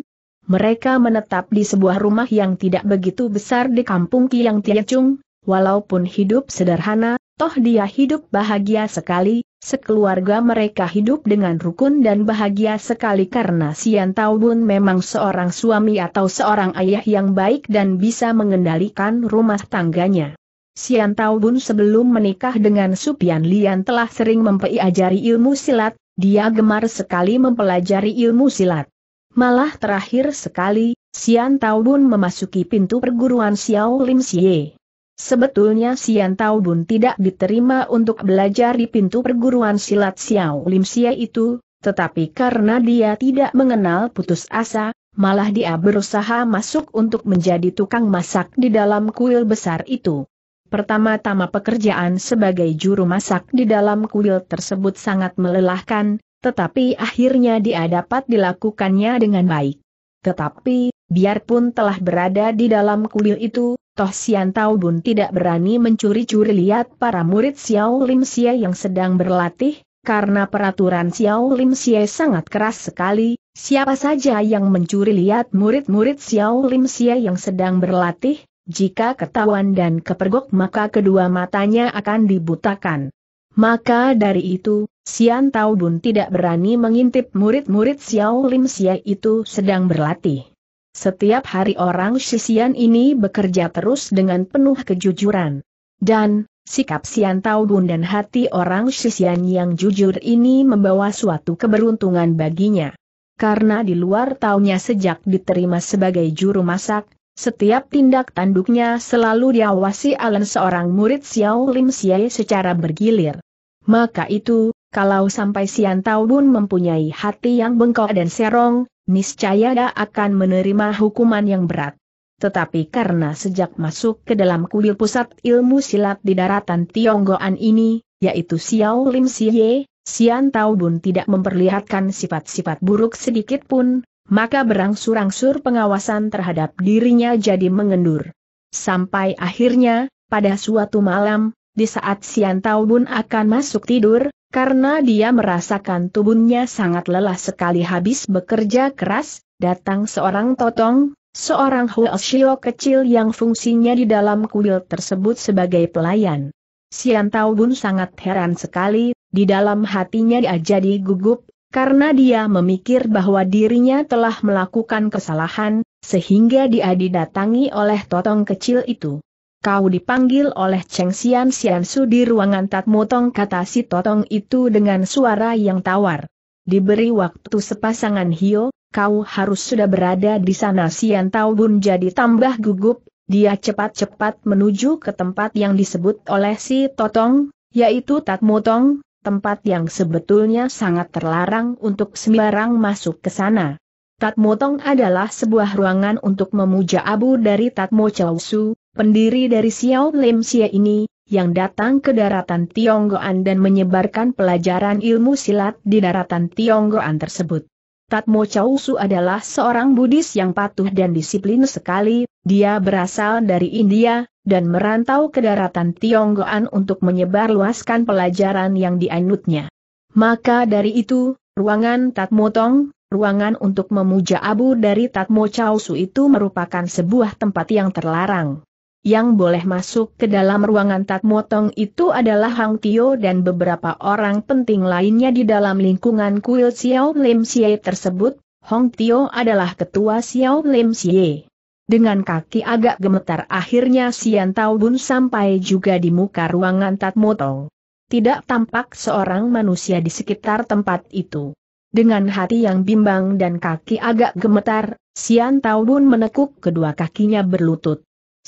mereka menetap di sebuah rumah yang tidak begitu besar di kampung Kiang Tiacung, walaupun hidup sederhana, toh dia hidup bahagia sekali, Sekeluarga mereka hidup dengan rukun dan bahagia sekali karena Sian Taubun memang seorang suami atau seorang ayah yang baik dan bisa mengendalikan rumah tangganya. Sian Taubun sebelum menikah dengan Supian Lian telah sering mempelajari ilmu silat, dia gemar sekali mempelajari ilmu silat. Malah terakhir sekali, Sian Taubun memasuki pintu perguruan Xiao Lim Xie. Sebetulnya Sian Tao Bun tidak diterima untuk belajar di pintu perguruan silat Xiao Lim Xie itu, tetapi karena dia tidak mengenal putus asa, malah dia berusaha masuk untuk menjadi tukang masak di dalam kuil besar itu. Pertama-tama pekerjaan sebagai juru masak di dalam kuil tersebut sangat melelahkan, tetapi akhirnya dia dapat dilakukannya dengan baik. Tetapi, biarpun telah berada di dalam kuil itu, Toh Sian Tao Bun tidak berani mencuri-curi lihat para murid Xiao Lim Xie yang sedang berlatih, karena peraturan Xiao Lim Xie sangat keras sekali, siapa saja yang mencuri lihat murid-murid Xiao Lim Xie yang sedang berlatih, jika ketahuan dan kepergok maka kedua matanya akan dibutakan. Maka dari itu, Sian Tao Bun tidak berani mengintip murid-murid Xiao Lim Xie itu sedang berlatih. Setiap hari orang Sisian ini bekerja terus dengan penuh kejujuran. Dan, sikap Sian Taudun dan hati orang Sisian yang jujur ini membawa suatu keberuntungan baginya. Karena di luar taunya sejak diterima sebagai juru masak, setiap tindak tanduknya selalu diawasi oleh seorang murid Xiao Lim Siai secara bergilir. Maka itu, kalau sampai Sian Taubun mempunyai hati yang bengkok dan serong, niscaya dia akan menerima hukuman yang berat. Tetapi karena sejak masuk ke dalam kuil pusat ilmu silat di daratan Tionggoan ini, yaitu Xiao Lim Xie, Xian Taobun tidak memperlihatkan sifat-sifat buruk sedikit pun, maka berangsur-angsur pengawasan terhadap dirinya jadi mengendur. Sampai akhirnya, pada suatu malam, di saat Sian Taubun akan masuk tidur, karena dia merasakan tubuhnya sangat lelah sekali habis bekerja keras, datang seorang totong, seorang Huoshio kecil yang fungsinya di dalam kuil tersebut sebagai pelayan. Sian Taubun sangat heran sekali, di dalam hatinya dia jadi gugup, karena dia memikir bahwa dirinya telah melakukan kesalahan, sehingga dia didatangi oleh totong kecil itu. Kau dipanggil oleh Cheng Xian Su di ruangan Tong kata si Totong itu dengan suara yang tawar. Diberi waktu sepasangan hio, kau harus sudah berada di sana Xian Tao Bun jadi tambah gugup, dia cepat-cepat menuju ke tempat yang disebut oleh si Totong, yaitu Tong, tempat yang sebetulnya sangat terlarang untuk sembarang masuk ke sana. Tong adalah sebuah ruangan untuk memuja abu dari Tatmo Chausu, pendiri dari Xiao Lim Xie ini, yang datang ke daratan Tionggoan dan menyebarkan pelajaran ilmu silat di daratan Tionggoan tersebut. Tatmo Chow Su adalah seorang Buddhis yang patuh dan disiplin sekali, dia berasal dari India, dan merantau ke daratan Tionggoan untuk menyebarluaskan pelajaran yang dianutnya. Maka dari itu, ruangan Tatmo Tong, ruangan untuk memuja abu dari Tatmo Chow Su itu merupakan sebuah tempat yang terlarang. Yang boleh masuk ke dalam ruangan Tat Motong itu adalah Hang Tio dan beberapa orang penting lainnya di dalam lingkungan kuil Xiao Lim Xie tersebut, Hong Tio adalah ketua Xiao Lim Xie. Dengan kaki agak gemetar akhirnya Sian Tao Bun sampai juga di muka ruangan Tat Motong. Tidak tampak seorang manusia di sekitar tempat itu. Dengan hati yang bimbang dan kaki agak gemetar, Sian Taubun menekuk kedua kakinya berlutut.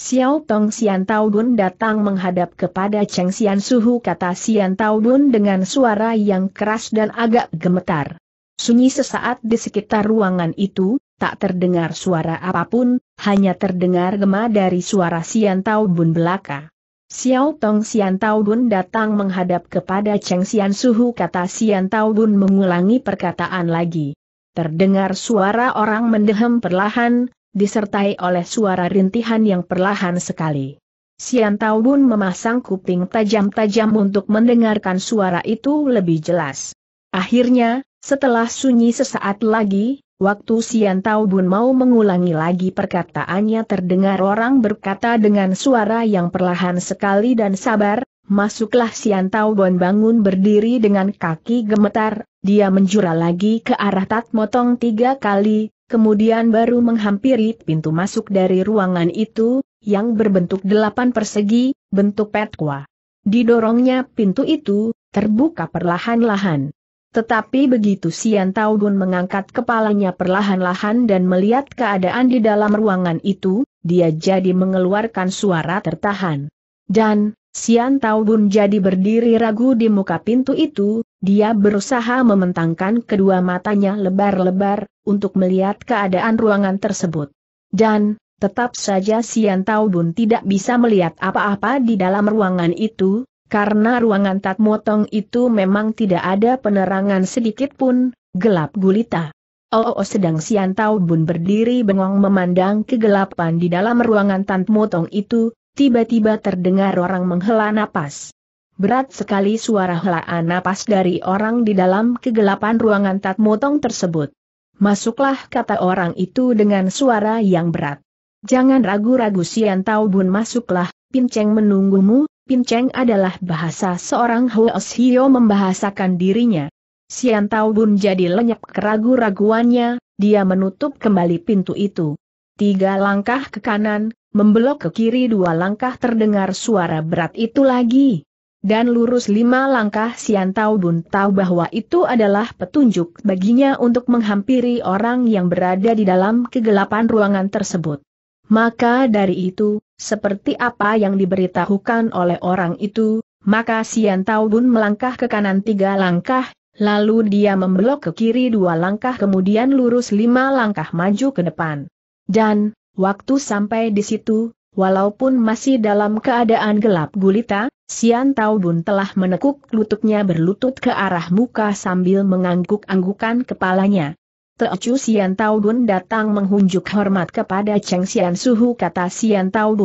Xiao Tong Xian Tao Dun datang menghadap kepada Cheng Xian Suhu kata Xian Tao Dun dengan suara yang keras dan agak gemetar. Sunyi sesaat di sekitar ruangan itu, tak terdengar suara apapun, hanya terdengar gema dari suara Xian Tao Dun belaka. Xiao Tong Xian Tao Dun datang menghadap kepada Cheng Xian Suhu kata Xian Tao Dun mengulangi perkataan lagi. Terdengar suara orang mendehem perlahan, disertai oleh suara rintihan yang perlahan sekali. Sian Taubun memasang kuping tajam-tajam untuk mendengarkan suara itu lebih jelas. Akhirnya, setelah sunyi sesaat lagi, waktu Sian Taubun mau mengulangi lagi perkataannya terdengar orang berkata dengan suara yang perlahan sekali dan sabar, masuklah Sian Taubun bangun berdiri dengan kaki gemetar, dia menjura lagi ke arah Tat Motong tiga kali, kemudian baru menghampiri pintu masuk dari ruangan itu, yang berbentuk delapan persegi, bentuk petkwa. Didorongnya pintu itu, terbuka perlahan-lahan. Tetapi begitu Sian Taudun mengangkat kepalanya perlahan-lahan dan melihat keadaan di dalam ruangan itu, dia jadi mengeluarkan suara tertahan. Dan, Sian Taubun jadi berdiri ragu di muka pintu itu, dia berusaha mementangkan kedua matanya lebar-lebar, untuk melihat keadaan ruangan tersebut. Dan, tetap saja Sian Taubun tidak bisa melihat apa-apa di dalam ruangan itu, karena ruangan Tatmotong itu memang tidak ada penerangan sedikit pun, gelap gulita. Oh, oh sedang Sian Taubun berdiri bengong memandang kegelapan di dalam ruangan Tatmotong itu, tiba-tiba terdengar orang menghela napas. Berat sekali suara helaan napas dari orang di dalam kegelapan ruangan Tatmotong tersebut. Masuklah kata orang itu dengan suara yang berat. Jangan ragu-ragu Sian tau Bun masuklah, Pinceng menunggumu, Pinceng adalah bahasa seorang Huos Hio membahasakan dirinya. Sian tau Bun jadi lenyap keragu-raguannya, dia menutup kembali pintu itu. Tiga langkah ke kanan, membelok ke kiri dua langkah terdengar suara berat itu lagi dan lurus lima langkah Sian Tao Bun tahu bahwa itu adalah petunjuk baginya untuk menghampiri orang yang berada di dalam kegelapan ruangan tersebut. Maka dari itu, seperti apa yang diberitahukan oleh orang itu, maka Sian Tao Bun melangkah ke kanan tiga langkah, lalu dia membelok ke kiri dua langkah kemudian lurus lima langkah maju ke depan. Dan, waktu sampai di situ, Walaupun masih dalam keadaan gelap gulita, Sian Tao telah menekuk lututnya berlutut ke arah muka sambil mengangguk-anggukan kepalanya. Teocu Sian Tao datang menghunjuk hormat kepada Cheng Sian Suhu kata Sian Tao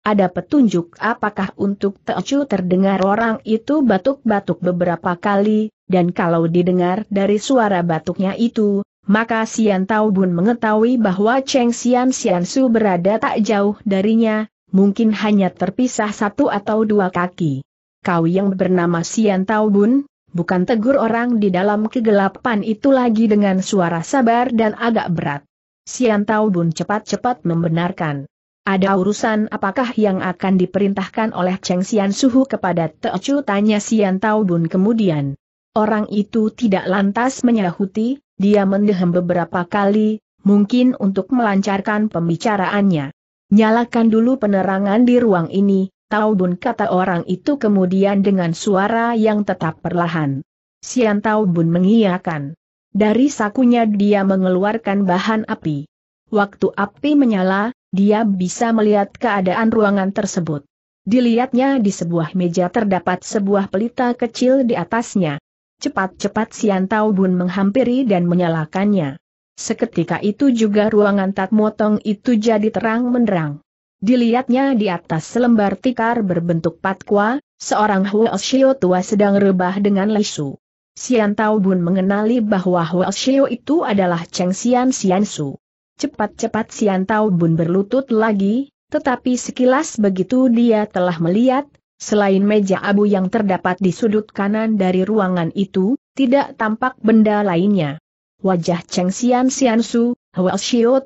Ada petunjuk apakah untuk Teocu terdengar orang itu batuk-batuk beberapa kali, dan kalau didengar dari suara batuknya itu, maka Xian Tao Bun mengetahui bahwa Cheng Xian Sian Su berada tak jauh darinya, mungkin hanya terpisah satu atau dua kaki. Kau yang bernama Xian Tao Bun, bukan tegur orang di dalam kegelapan itu lagi dengan suara sabar dan agak berat. Xian Tao Bun cepat-cepat membenarkan. Ada urusan apakah yang akan diperintahkan oleh Cheng Sian Suhu kepada Chu? tanya Xian Tao Bun kemudian. Orang itu tidak lantas menyahuti, dia mendehem beberapa kali, mungkin untuk melancarkan pembicaraannya. Nyalakan dulu penerangan di ruang ini, tahu Taubun kata orang itu kemudian dengan suara yang tetap perlahan. Sian tahu Taubun mengiyakan. Dari sakunya dia mengeluarkan bahan api. Waktu api menyala, dia bisa melihat keadaan ruangan tersebut. Dilihatnya di sebuah meja terdapat sebuah pelita kecil di atasnya. Cepat-cepat Sian Tau Bun menghampiri dan menyalakannya. Seketika itu juga ruangan tat motong itu jadi terang menerang. Dilihatnya di atas selembar tikar berbentuk patqua, seorang Huoshio tua sedang rebah dengan lesu. Sian Tao Bun mengenali bahwa Huoshio itu adalah Cheng Xian Xiansu. Su. Cepat-cepat Sian Tao Bun berlutut lagi, tetapi sekilas begitu dia telah melihat, selain meja abu yang terdapat di sudut kanan dari ruangan itu, tidak tampak benda lainnya. Wajah Cheng Xian Xian Su,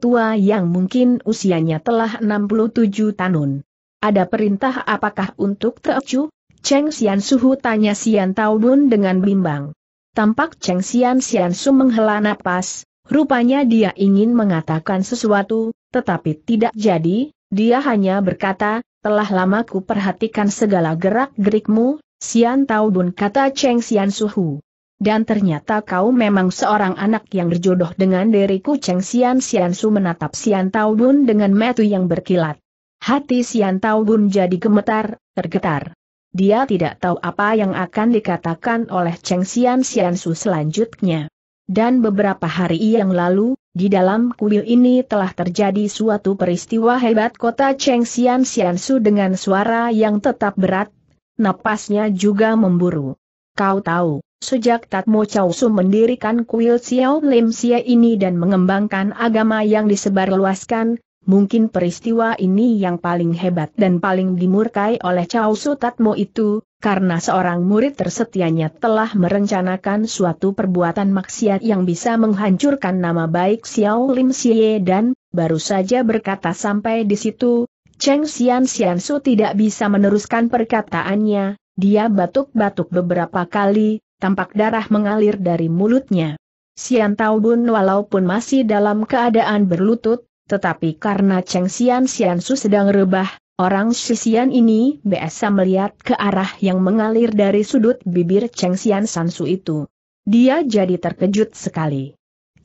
tua yang mungkin usianya telah 67 tahun. Ada perintah apakah untuk Teocu? Cheng Xian Suhu tanya Xian Taobun dengan bimbang. Tampak Cheng Xian Xian Su menghela napas, Rupanya dia ingin mengatakan sesuatu, tetapi tidak jadi, dia hanya berkata, telah lama ku perhatikan segala gerak-gerikmu, Sian Tao Bun kata Cheng Sian Suhu. Dan ternyata kau memang seorang anak yang berjodoh dengan diriku Cheng Sian Sian Su menatap Sian Tao Bun dengan metu yang berkilat. Hati Sian Tao Bun jadi gemetar, tergetar. Dia tidak tahu apa yang akan dikatakan oleh Cheng Sian Sian Su selanjutnya. Dan beberapa hari yang lalu, di dalam kuil ini telah terjadi suatu peristiwa hebat kota Cheng Xian Xiansu dengan suara yang tetap berat, napasnya juga memburu. Kau tahu, sejak Tatmo Chow Su mendirikan kuil Xiao Lim Xia ini dan mengembangkan agama yang disebarluaskan, mungkin peristiwa ini yang paling hebat dan paling dimurkai oleh Cao Sutatmo itu, karena seorang murid tersetianya telah merencanakan suatu perbuatan maksiat yang bisa menghancurkan nama baik Xiao Lim Xie dan, baru saja berkata sampai di situ, Cheng Xian Xian Su tidak bisa meneruskan perkataannya, dia batuk-batuk beberapa kali, tampak darah mengalir dari mulutnya. Xian Taobun walaupun masih dalam keadaan berlutut, tetapi karena Cheng Xian Xiansu sedang rebah, orang Xian ini biasa melihat ke arah yang mengalir dari sudut bibir Cheng Xian San itu. Dia jadi terkejut sekali.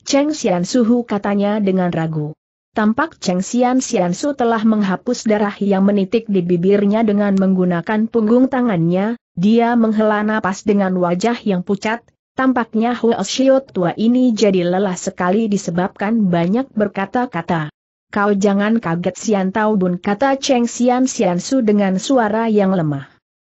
Cheng Xian Suhu katanya dengan ragu. Tampak Cheng Xian Xiansu telah menghapus darah yang menitik di bibirnya dengan menggunakan punggung tangannya, dia menghela napas dengan wajah yang pucat, Tampaknya Huo Xiao tua ini jadi lelah sekali disebabkan banyak berkata-kata. Kau jangan kaget Sian Tao Bun kata Cheng Sian Sian Su dengan suara yang lemah.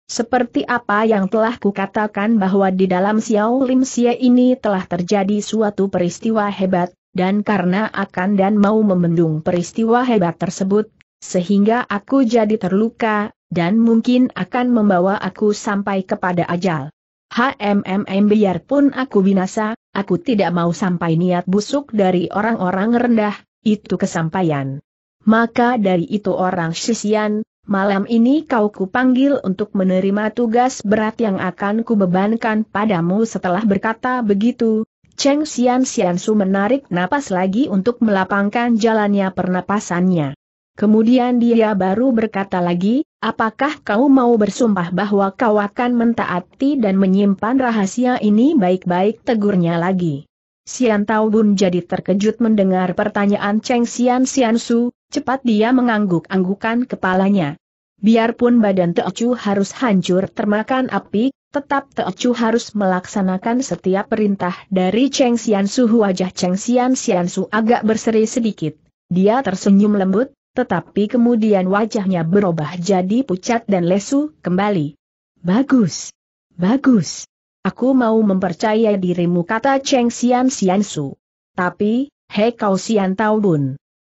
Seperti apa yang telah kukatakan bahwa di dalam Xiao Lim Xie ini telah terjadi suatu peristiwa hebat, dan karena akan dan mau memendung peristiwa hebat tersebut, sehingga aku jadi terluka, dan mungkin akan membawa aku sampai kepada ajal. HMMM biarpun aku binasa, aku tidak mau sampai niat busuk dari orang-orang rendah, itu kesampaian. Maka dari itu orang Sisian, malam ini kau kupanggil untuk menerima tugas berat yang akan kubebankan padamu setelah berkata begitu. Cheng Xian Su menarik napas lagi untuk melapangkan jalannya pernapasannya. Kemudian dia baru berkata lagi, apakah kau mau bersumpah bahwa kau akan mentaati dan menyimpan rahasia ini baik-baik tegurnya lagi. Sian Tao Bun jadi terkejut mendengar pertanyaan Cheng Sian Sian Su, cepat dia mengangguk-anggukan kepalanya. Biarpun badan Teochu harus hancur termakan api, tetap Teochu harus melaksanakan setiap perintah dari Cheng Sian Su. Wajah Cheng Sian Sian Su agak berseri sedikit. Dia tersenyum lembut, tetapi kemudian wajahnya berubah jadi pucat dan lesu, kembali. Bagus. Bagus. Aku mau mempercaya dirimu kata Cheng Xian Xian Su. Tapi, hei kau Xian Tao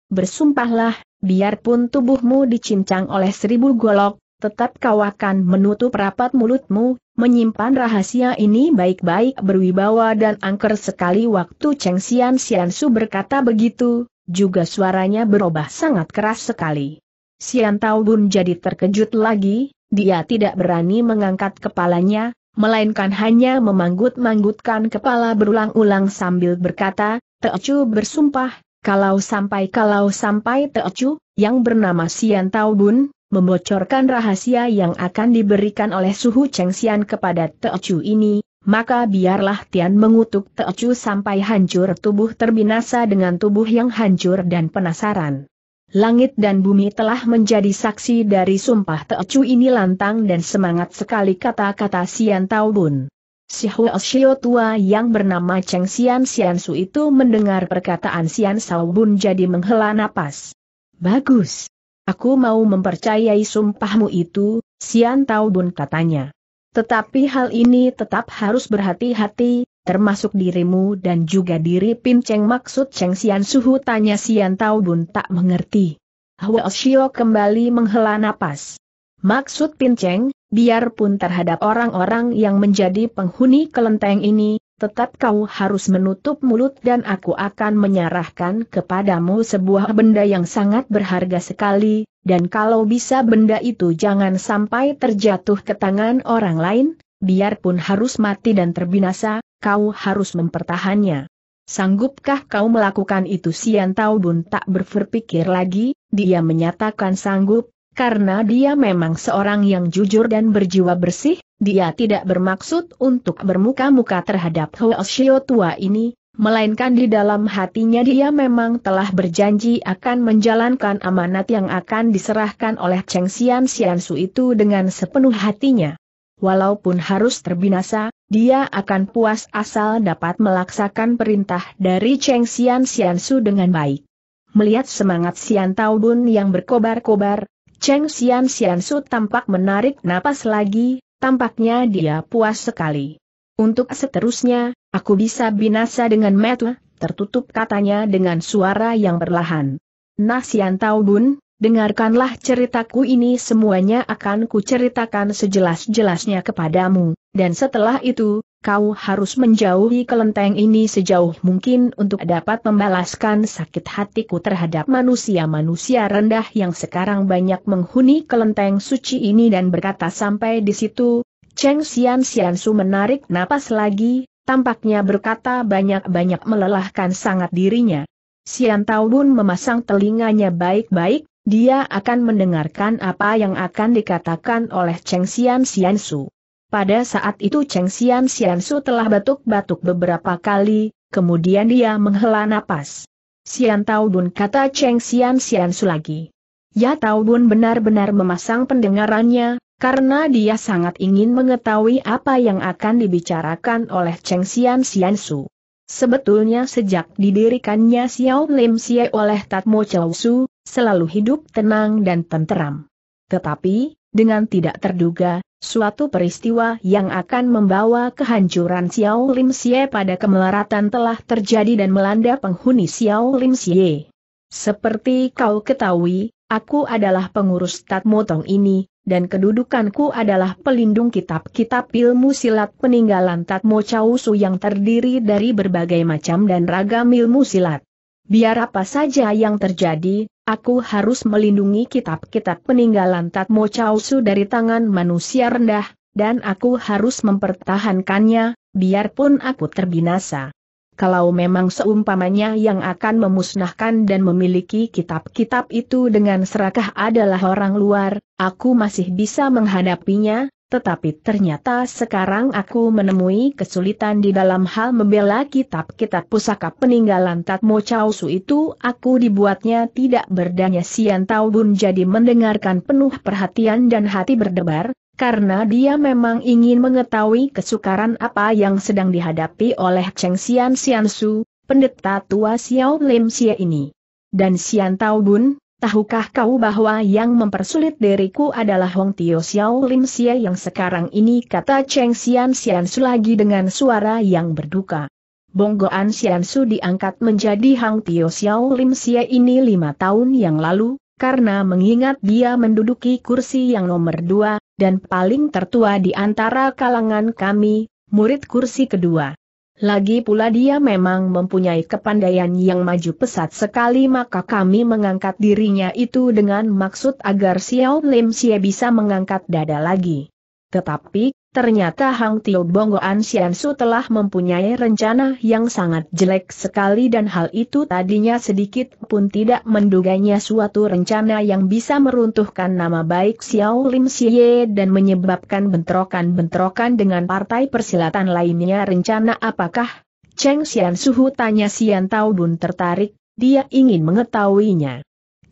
Bersumpahlah, biarpun tubuhmu dicincang oleh seribu golok, tetap kau akan menutup rapat mulutmu, menyimpan rahasia ini baik-baik berwibawa dan angker sekali waktu Cheng Xian Xian Su berkata begitu, juga suaranya berubah sangat keras sekali. Sian Taubun jadi terkejut lagi, dia tidak berani mengangkat kepalanya, melainkan hanya memanggut-manggutkan kepala berulang-ulang sambil berkata, Teocu bersumpah, kalau sampai kalau sampai Teocu, yang bernama Sian Taubun Bun, membocorkan rahasia yang akan diberikan oleh Suhu Cheng Sian kepada Teocu ini, maka biarlah Tian mengutuk Teocu sampai hancur tubuh terbinasa dengan tubuh yang hancur dan penasaran. Langit dan bumi telah menjadi saksi dari sumpah Teocu ini lantang dan semangat sekali kata-kata Sian Taubun. Si Huo Shio tua yang bernama Cheng Sian Sian Su itu mendengar perkataan Sian Saubun jadi menghela napas. Bagus. Aku mau mempercayai sumpahmu itu, Sian Taubun katanya. Tetapi hal ini tetap harus berhati-hati, termasuk dirimu dan juga diri Pin Cheng maksud Cheng Sian Suhu tanya Sian Tao Bun tak mengerti. Hua Xiao kembali menghela napas. Maksud Pin Cheng, biarpun terhadap orang-orang yang menjadi penghuni kelenteng ini, tetap kau harus menutup mulut dan aku akan menyerahkan kepadamu sebuah benda yang sangat berharga sekali, dan kalau bisa benda itu jangan sampai terjatuh ke tangan orang lain, biarpun harus mati dan terbinasa, kau harus mempertahannya. Sanggupkah kau melakukan itu Sian Tau Bun tak berpikir lagi, dia menyatakan sanggup, karena dia memang seorang yang jujur dan berjiwa bersih, dia tidak bermaksud untuk bermuka-muka terhadap Hoashio tua ini, melainkan di dalam hatinya dia memang telah berjanji akan menjalankan amanat yang akan diserahkan oleh Cheng Xian Xiansu itu dengan sepenuh hatinya. Walaupun harus terbinasa, dia akan puas asal dapat melaksakan perintah dari Cheng Xian Xiansu dengan baik. Melihat semangat Xian Taobun yang berkobar-kobar, Cheng Xian Xiansu tampak menarik napas lagi, tampaknya dia puas sekali. Untuk seterusnya, aku bisa binasa dengan metu, tertutup katanya dengan suara yang berlahan. Nah Sian Taubun, dengarkanlah ceritaku ini semuanya akan kuceritakan sejelas-jelasnya kepadamu, dan setelah itu, kau harus menjauhi kelenteng ini sejauh mungkin untuk dapat membalaskan sakit hatiku terhadap manusia-manusia rendah yang sekarang banyak menghuni kelenteng suci ini dan berkata sampai di situ, Cheng Xian Xian Su menarik napas lagi, tampaknya berkata banyak-banyak melelahkan sangat dirinya. Sian Bun memasang telinganya baik-baik, dia akan mendengarkan apa yang akan dikatakan oleh Cheng Xian Xiansu. Pada saat itu Cheng Xian Xiansu telah batuk-batuk beberapa kali, kemudian dia menghela napas. Xian Tao dun kata Cheng Xian Xiansu lagi. Ya Tao dun benar-benar memasang pendengarannya, karena dia sangat ingin mengetahui apa yang akan dibicarakan oleh Cheng Xian Xiansu. Sebetulnya sejak didirikannya Xiao Lim Xie oleh Tatmo Chow Su, selalu hidup tenang dan tenteram. Tetapi, dengan tidak terduga, suatu peristiwa yang akan membawa kehancuran Xiao Lim Xie pada kemelaratan telah terjadi dan melanda penghuni Xiao Lim Xie. Seperti kau ketahui, Aku adalah pengurus tatmotong ini, dan kedudukanku adalah pelindung kitab-kitab ilmu silat peninggalan Tatmo Chausu yang terdiri dari berbagai macam dan ragam ilmu silat. Biar apa saja yang terjadi, aku harus melindungi kitab-kitab peninggalan Tatmo Chausu dari tangan manusia rendah, dan aku harus mempertahankannya, biarpun aku terbinasa kalau memang seumpamanya yang akan memusnahkan dan memiliki kitab-kitab itu dengan serakah adalah orang luar, aku masih bisa menghadapinya, tetapi ternyata sekarang aku menemui kesulitan di dalam hal membela kitab-kitab pusaka peninggalan Tatmo Chausu itu aku dibuatnya tidak berdaya Sian Taubun jadi mendengarkan penuh perhatian dan hati berdebar, karena dia memang ingin mengetahui kesukaran apa yang sedang dihadapi oleh Cheng Xian Xiansu, pendeta tua Xiao Lim Xie ini. Dan Xian Tao Bun, tahukah kau bahwa yang mempersulit diriku adalah Hong Tio Xiao Lim Xie yang sekarang ini kata Cheng Xian Xiansu lagi dengan suara yang berduka. Bonggoan Xiansu diangkat menjadi Hong Tio Xiao Lim Xie ini lima tahun yang lalu, karena mengingat dia menduduki kursi yang nomor dua, dan paling tertua di antara kalangan kami, murid kursi kedua. Lagi pula dia memang mempunyai kepandaian yang maju pesat sekali maka kami mengangkat dirinya itu dengan maksud agar Xiao Lim Xie bisa mengangkat dada lagi. Tetapi, Ternyata Hang Tio Bongo An Su telah mempunyai rencana yang sangat jelek sekali dan hal itu tadinya sedikit pun tidak menduganya suatu rencana yang bisa meruntuhkan nama baik Xiao Lim Xie dan menyebabkan bentrokan-bentrokan dengan partai persilatan lainnya rencana apakah? Cheng Xian Suhu tanya Xian Tao Bun tertarik, dia ingin mengetahuinya.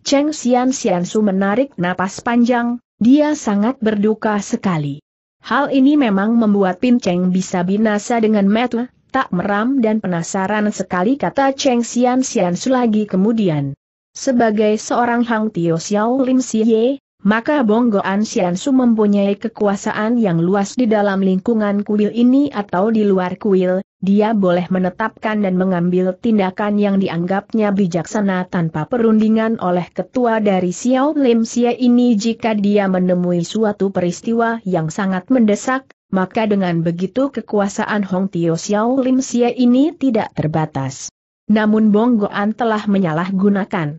Cheng Xian Xian Su menarik napas panjang, dia sangat berduka sekali. Hal ini memang membuat Pin Cheng bisa binasa dengan metu, tak meram dan penasaran sekali kata Cheng Xian Xian Sulagi kemudian. Sebagai seorang Hang Tio Xiao Lim Siye, maka Bonggo Sum mempunyai kekuasaan yang luas di dalam lingkungan kuil ini atau di luar kuil, dia boleh menetapkan dan mengambil tindakan yang dianggapnya bijaksana tanpa perundingan oleh ketua dari Xiao Lim Xie ini jika dia menemui suatu peristiwa yang sangat mendesak, maka dengan begitu kekuasaan Hong Tio Xiao Lim Xie ini tidak terbatas. Namun Bonggoan telah menyalahgunakan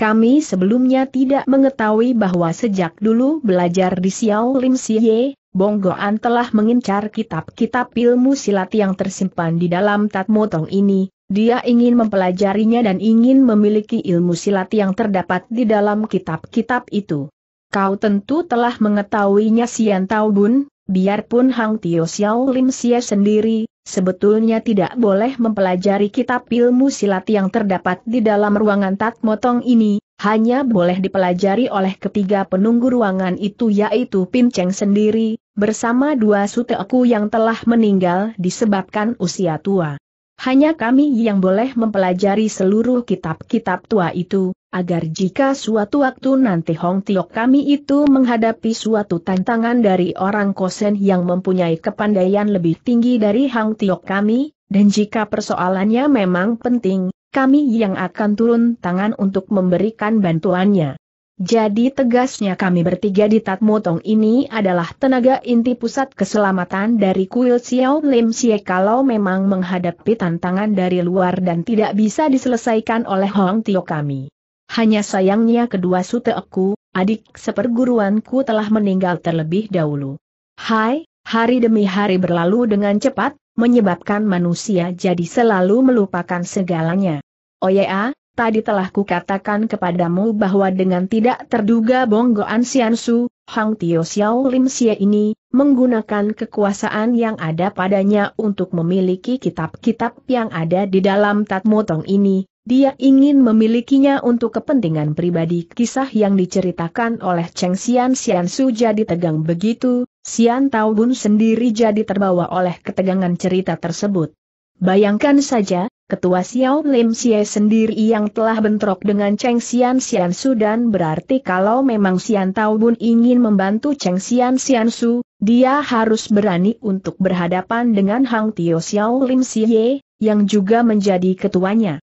kami sebelumnya tidak mengetahui bahwa sejak dulu belajar di Xiao Lim Siye, Bonggoan telah mengincar kitab-kitab ilmu silat yang tersimpan di dalam Tatmotong ini, dia ingin mempelajarinya dan ingin memiliki ilmu silat yang terdapat di dalam kitab-kitab itu. Kau tentu telah mengetahuinya Sian Taubun. biarpun Hang Tio Xiao Lim Xie sendiri, sebetulnya tidak boleh mempelajari kitab ilmu silat yang terdapat di dalam ruangan tatmotong ini, hanya boleh dipelajari oleh ketiga penunggu ruangan itu yaitu Pinceng sendiri, bersama dua suteku yang telah meninggal disebabkan usia tua. Hanya kami yang boleh mempelajari seluruh kitab-kitab tua itu, agar jika suatu waktu nanti Hong Tiok kami itu menghadapi suatu tantangan dari orang kosen yang mempunyai kepandaian lebih tinggi dari Hong Tiok kami, dan jika persoalannya memang penting, kami yang akan turun tangan untuk memberikan bantuannya. Jadi tegasnya kami bertiga di Tatmotong ini adalah tenaga inti pusat keselamatan dari kuil Xiao Lim Xie kalau memang menghadapi tantangan dari luar dan tidak bisa diselesaikan oleh Hong Tio kami. Hanya sayangnya kedua suteku, adik seperguruanku telah meninggal terlebih dahulu. Hai, hari demi hari berlalu dengan cepat, menyebabkan manusia jadi selalu melupakan segalanya. Oh ya, tadi telah kukatakan kepadamu bahwa dengan tidak terduga Bonggoan Siansu, Hang Tio Xiao Lim Xie ini, menggunakan kekuasaan yang ada padanya untuk memiliki kitab-kitab yang ada di dalam Tatmotong ini, dia ingin memilikinya untuk kepentingan pribadi. Kisah yang diceritakan oleh Cheng Xian Xian Su jadi tegang begitu, Xian Tao Bun sendiri jadi terbawa oleh ketegangan cerita tersebut. Bayangkan saja, Ketua Xiao Lim Xie sendiri yang telah bentrok dengan Cheng Xian Xian Su dan berarti kalau memang Xian Tao Bun ingin membantu Cheng Xian Xian Su, dia harus berani untuk berhadapan dengan Hang Tio Xiao Lim Xie, yang juga menjadi ketuanya.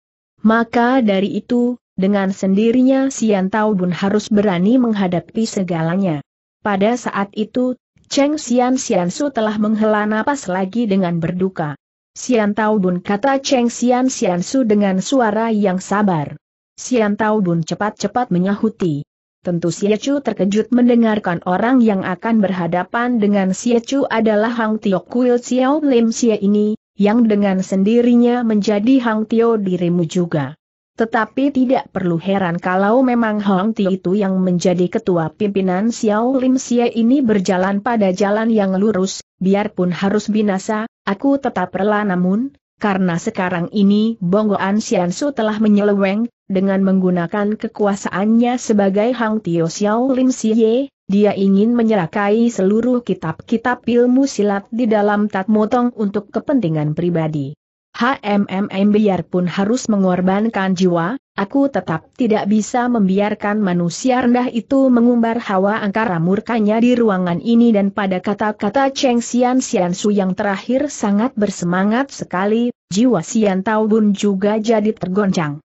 Maka dari itu, dengan sendirinya Sian Tao Bun harus berani menghadapi segalanya. Pada saat itu, Cheng Sian Sian Su telah menghela napas lagi dengan berduka. Sian Tao Bun kata Cheng Sian Sian Su dengan suara yang sabar. Sian Tao Bun cepat-cepat menyahuti. Tentu Xie Chu terkejut mendengarkan orang yang akan berhadapan dengan Xie Chu adalah Hang Tiok Kuil Xiao Lim Xie ini, yang dengan sendirinya menjadi Hang Tio dirimu juga. Tetapi tidak perlu heran kalau memang Hang Ti itu yang menjadi ketua pimpinan Xiao Lim Xie ini berjalan pada jalan yang lurus, biarpun harus binasa, aku tetap rela namun, karena sekarang ini Bonggoan Su telah menyeleweng, dengan menggunakan kekuasaannya sebagai Hang Tio Xiao Lim Xie, dia ingin menyerakai seluruh kitab-kitab ilmu silat di dalam tat untuk kepentingan pribadi. HMMM biarpun harus mengorbankan jiwa, aku tetap tidak bisa membiarkan manusia rendah itu mengumbar hawa angkara murkanya di ruangan ini dan pada kata-kata Cheng Xian Xian Su yang terakhir sangat bersemangat sekali, jiwa Xian Taobun juga jadi tergoncang.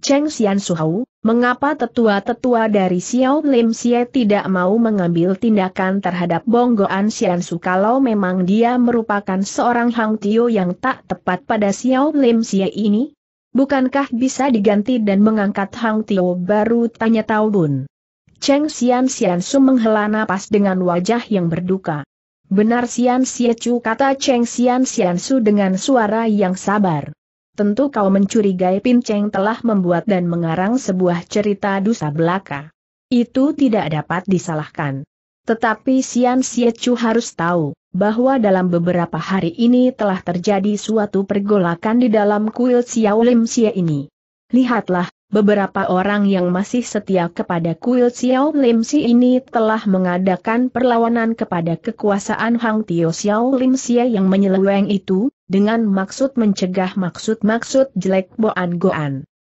Cheng Xian Su Hau, Mengapa tetua-tetua dari Xiao Lim Xie tidak mau mengambil tindakan terhadap Bonggoan Su kalau memang dia merupakan seorang Hang Tio yang tak tepat pada Xiao Lim Xie ini? Bukankah bisa diganti dan mengangkat Hang Tio baru tanya Tao Bun? Cheng Xian Xian Su menghela napas dengan wajah yang berduka. Benar Xian Xie Chu kata Cheng Xian Xian Su dengan suara yang sabar tentu kau mencurigai Pinceng telah membuat dan mengarang sebuah cerita dusta belaka. Itu tidak dapat disalahkan. Tetapi Sian Siechu harus tahu, bahwa dalam beberapa hari ini telah terjadi suatu pergolakan di dalam kuil Xiao Lim Xie ini. Lihatlah, Beberapa orang yang masih setia kepada kuil Xiao Lim Si ini telah mengadakan perlawanan kepada kekuasaan Hang Tio Xiao Lim Si yang menyeleweng itu, dengan maksud mencegah maksud-maksud jelek Boan Goan.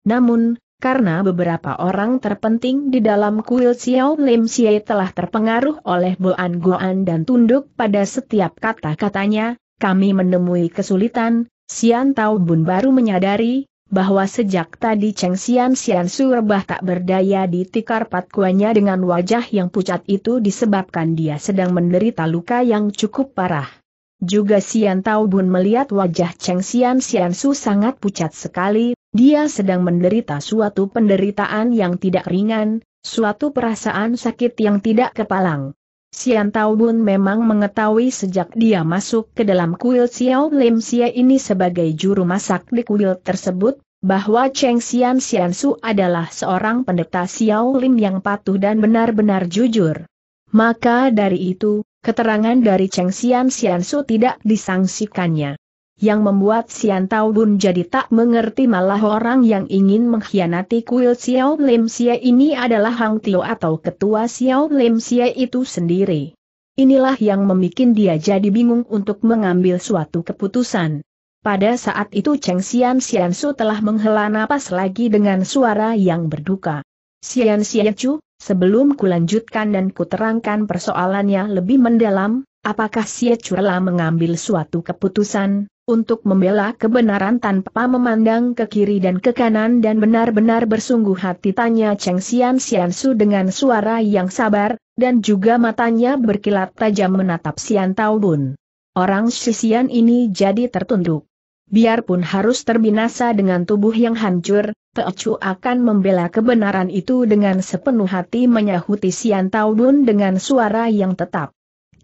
Namun, karena beberapa orang terpenting di dalam kuil Xiao Lim Si telah terpengaruh oleh Boan Goan dan tunduk pada setiap kata-katanya, kami menemui kesulitan, Sian Tao Bun baru menyadari bahwa sejak tadi Cheng Xian Xian Su rebah tak berdaya di tikar patkuannya dengan wajah yang pucat itu disebabkan dia sedang menderita luka yang cukup parah. Juga Xian tahu Bun melihat wajah Cheng Xian Xian Su sangat pucat sekali, dia sedang menderita suatu penderitaan yang tidak ringan, suatu perasaan sakit yang tidak kepalang. Sian Taubun Bun memang mengetahui sejak dia masuk ke dalam kuil Xiao Lim Sia ini sebagai juru masak di kuil tersebut, bahwa Cheng Sian Sian Su adalah seorang pendeta Xiao Lim yang patuh dan benar-benar jujur. Maka dari itu, keterangan dari Cheng Sian Sian Su tidak disangsikannya. Yang membuat Sian Tao Bun jadi tak mengerti malah orang yang ingin mengkhianati kuil Xiao Lim Xie ini adalah Hang Tio atau ketua Xiao Lim Xie itu sendiri. Inilah yang membuat dia jadi bingung untuk mengambil suatu keputusan. Pada saat itu Cheng Xian Xian Su telah menghela napas lagi dengan suara yang berduka. Xian Xian Chu, sebelum kulanjutkan dan kuterangkan persoalannya lebih mendalam, apakah Xian Chu telah mengambil suatu keputusan? untuk membela kebenaran tanpa memandang ke kiri dan ke kanan dan benar-benar bersungguh hati tanya Cheng Xian Xian Su dengan suara yang sabar, dan juga matanya berkilat tajam menatap Xian Taobun. Orang Xian ini jadi tertunduk. Biarpun harus terbinasa dengan tubuh yang hancur, Teocu akan membela kebenaran itu dengan sepenuh hati menyahuti Xian Taobun dengan suara yang tetap.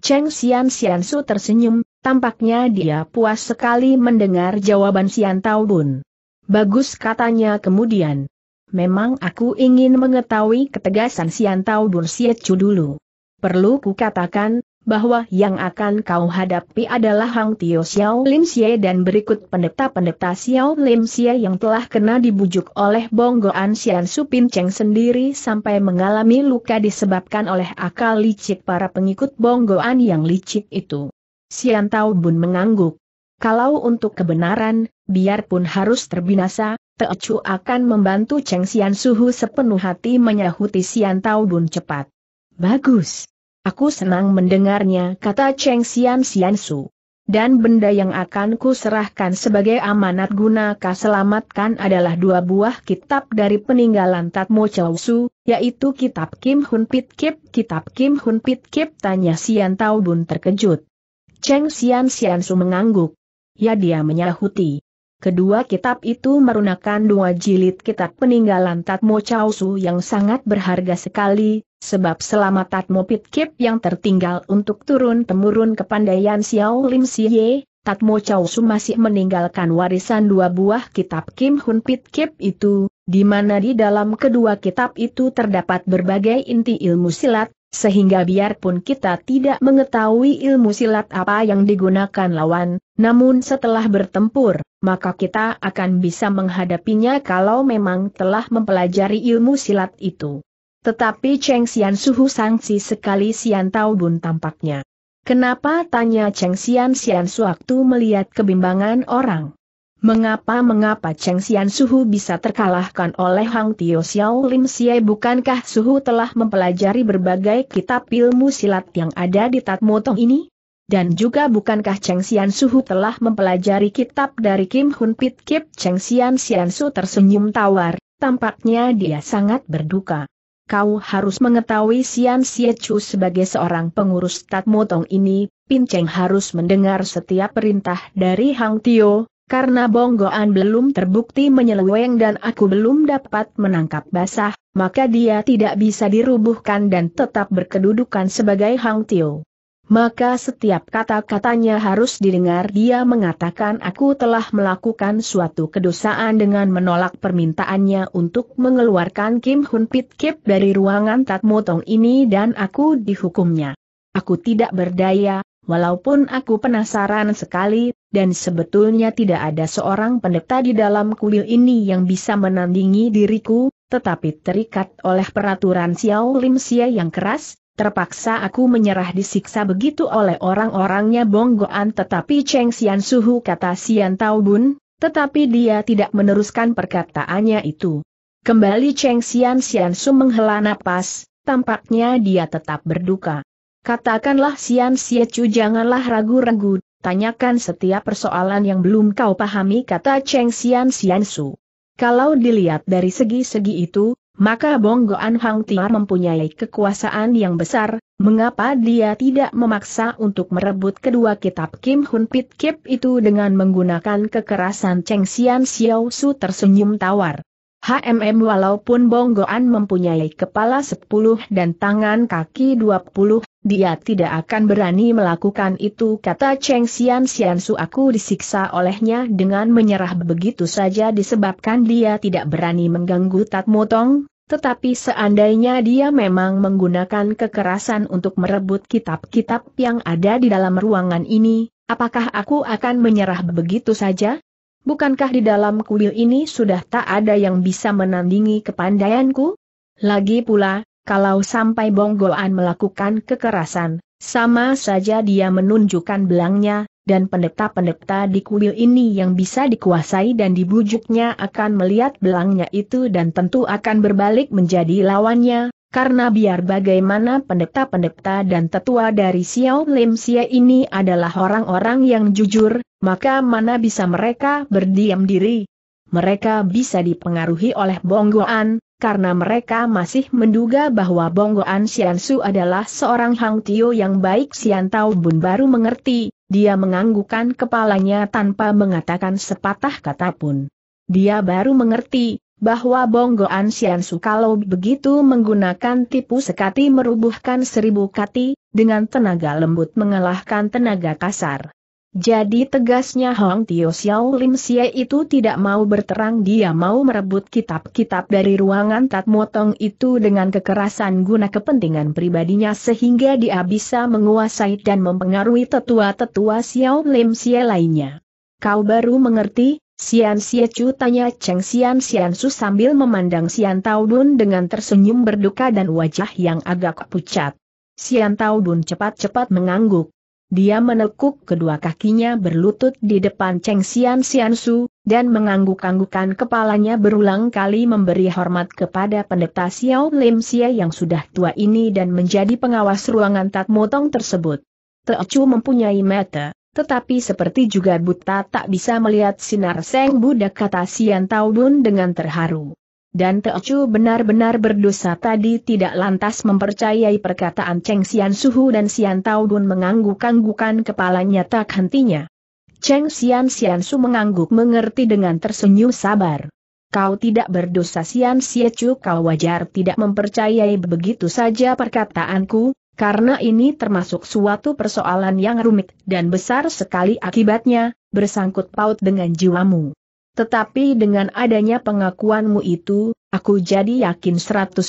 Cheng Xian Xian Su tersenyum, Tampaknya dia puas sekali mendengar jawaban Sian Taubun. Bagus katanya kemudian. Memang aku ingin mengetahui ketegasan Sian Taubun Siecu dulu. Perlu kukatakan, bahwa yang akan kau hadapi adalah Hang Tio Xiao Lim Xie dan berikut pendeta-pendeta Xiao Lim Xie yang telah kena dibujuk oleh bonggoan Xian Supin Cheng sendiri sampai mengalami luka disebabkan oleh akal licik para pengikut bonggoan yang licik itu. Sian Tao Bun mengangguk. Kalau untuk kebenaran, biarpun harus terbinasa, Teocu akan membantu Cheng Sian Suhu sepenuh hati menyahuti Sian Tao Bun cepat. Bagus. Aku senang mendengarnya kata Cheng Sian Sian Su. Dan benda yang akan ku serahkan sebagai amanat guna selamatkan adalah dua buah kitab dari peninggalan Tatmo Chow Su, yaitu Kitab Kim Hun Pit Kip. Kitab Kim Hun Pit Kip tanya Sian Tao Bun terkejut. Cheng Xian Xiansu mengangguk. Ya dia menyahuti. Kedua kitab itu merunakan dua jilid kitab peninggalan Tatmo Chausu yang sangat berharga sekali, sebab selama Tatmo Pitkip yang tertinggal untuk turun-temurun kepandaian Xiao Lim Siye, Tatmo Chausu masih meninggalkan warisan dua buah kitab Kim Hun Pitkip itu, di mana di dalam kedua kitab itu terdapat berbagai inti ilmu silat, sehingga biarpun kita tidak mengetahui ilmu silat apa yang digunakan lawan, namun setelah bertempur, maka kita akan bisa menghadapinya kalau memang telah mempelajari ilmu silat itu. Tetapi Cheng Xian Suhu sangsi sekali Xian Tao Bun tampaknya. Kenapa tanya Cheng Xian Xian suatu melihat kebimbangan orang? Mengapa-mengapa Cheng Xian Suhu bisa terkalahkan oleh Hang Tio Xiao Lim Xie bukankah Suhu telah mempelajari berbagai kitab ilmu silat yang ada di Tatmotong ini? Dan juga bukankah Cheng Xian Suhu telah mempelajari kitab dari Kim Hun Pit Kip Cheng Xian Xian Su tersenyum tawar, tampaknya dia sangat berduka. Kau harus mengetahui Xian Xie Chu sebagai seorang pengurus Tatmotong ini, Pin Cheng harus mendengar setiap perintah dari Hang Tio, karena bonggoan belum terbukti menyeleweng dan aku belum dapat menangkap basah, maka dia tidak bisa dirubuhkan dan tetap berkedudukan sebagai Hang Tio. Maka setiap kata-katanya harus didengar dia mengatakan aku telah melakukan suatu kedosaan dengan menolak permintaannya untuk mengeluarkan Kim Hun Pit Kip dari ruangan Tatmutong ini dan aku dihukumnya. Aku tidak berdaya, walaupun aku penasaran sekali, dan sebetulnya tidak ada seorang pendeta di dalam kuil ini yang bisa menandingi diriku, tetapi terikat oleh peraturan Xiao Lim Xia yang keras, Terpaksa aku menyerah disiksa begitu oleh orang-orangnya Bonggoan tetapi Cheng Xian Suhu kata Xian Tao tetapi dia tidak meneruskan perkataannya itu. Kembali Cheng Xian Xian Su menghela napas, tampaknya dia tetap berduka. Katakanlah Sian Siacu janganlah ragu-ragu, tanyakan setiap persoalan yang belum kau pahami kata Cheng Sian Sian Su. Kalau dilihat dari segi-segi itu, maka Bonggoan Hang Tia mempunyai kekuasaan yang besar, mengapa dia tidak memaksa untuk merebut kedua kitab Kim Hun Pit Kip itu dengan menggunakan kekerasan Cheng Sian Xiao Su tersenyum tawar. HMM walaupun Bonggoan mempunyai kepala 10 dan tangan kaki 20, dia tidak akan berani melakukan itu kata Cheng Xian Xian Su aku disiksa olehnya dengan menyerah begitu saja disebabkan dia tidak berani mengganggu Tat tetapi seandainya dia memang menggunakan kekerasan untuk merebut kitab-kitab yang ada di dalam ruangan ini, apakah aku akan menyerah begitu saja? Bukankah di dalam kuil ini sudah tak ada yang bisa menandingi kepandaianku? Lagi pula, kalau sampai bonggolan melakukan kekerasan, sama saja dia menunjukkan belangnya, dan pendeta-pendeta di kuil ini yang bisa dikuasai dan dibujuknya akan melihat belangnya itu dan tentu akan berbalik menjadi lawannya, karena biar bagaimana pendeta-pendeta dan tetua dari Xiao Lim Xie ini adalah orang-orang yang jujur, maka mana bisa mereka berdiam diri. Mereka bisa dipengaruhi oleh Bonggoan, karena mereka masih menduga bahwa Bonggoan Su adalah seorang Hang Tio yang baik Xian Tao Bun baru mengerti, dia menganggukkan kepalanya tanpa mengatakan sepatah kata pun. Dia baru mengerti, bahwa Bonggoan Siansu kalau begitu menggunakan tipu sekati merubuhkan seribu kati, dengan tenaga lembut mengalahkan tenaga kasar. Jadi tegasnya Hong Tio Xiao Lim Xie itu tidak mau berterang dia mau merebut kitab-kitab dari ruangan Tat Motong itu dengan kekerasan guna kepentingan pribadinya sehingga dia bisa menguasai dan mempengaruhi tetua-tetua Xiao Lim Xie lainnya. Kau baru mengerti, Sian Sia Chu tanya Cheng Sian Sian Su sambil memandang Sian Tao dengan tersenyum berduka dan wajah yang agak pucat. Sian Tao cepat-cepat mengangguk. Dia menekuk kedua kakinya berlutut di depan Cheng Sian Sian Su, dan mengangguk-anggukan kepalanya berulang kali memberi hormat kepada pendeta Xiao Lim Xie yang sudah tua ini dan menjadi pengawas ruangan Tat Motong tersebut. Chu mempunyai mata tetapi seperti juga buta tak bisa melihat sinar seng budak kata Sian Taubun dengan terharu. Dan Teocu benar-benar berdosa tadi tidak lantas mempercayai perkataan Cheng Sian Suhu dan Sian Taudun mengangguk-anggukan kepalanya tak hentinya. Cheng Sian Sian Su mengangguk mengerti dengan tersenyum sabar. Kau tidak berdosa Sian Chu, kau wajar tidak mempercayai begitu saja perkataanku, karena ini termasuk suatu persoalan yang rumit dan besar sekali akibatnya, bersangkut paut dengan jiwamu. Tetapi dengan adanya pengakuanmu itu, aku jadi yakin 100%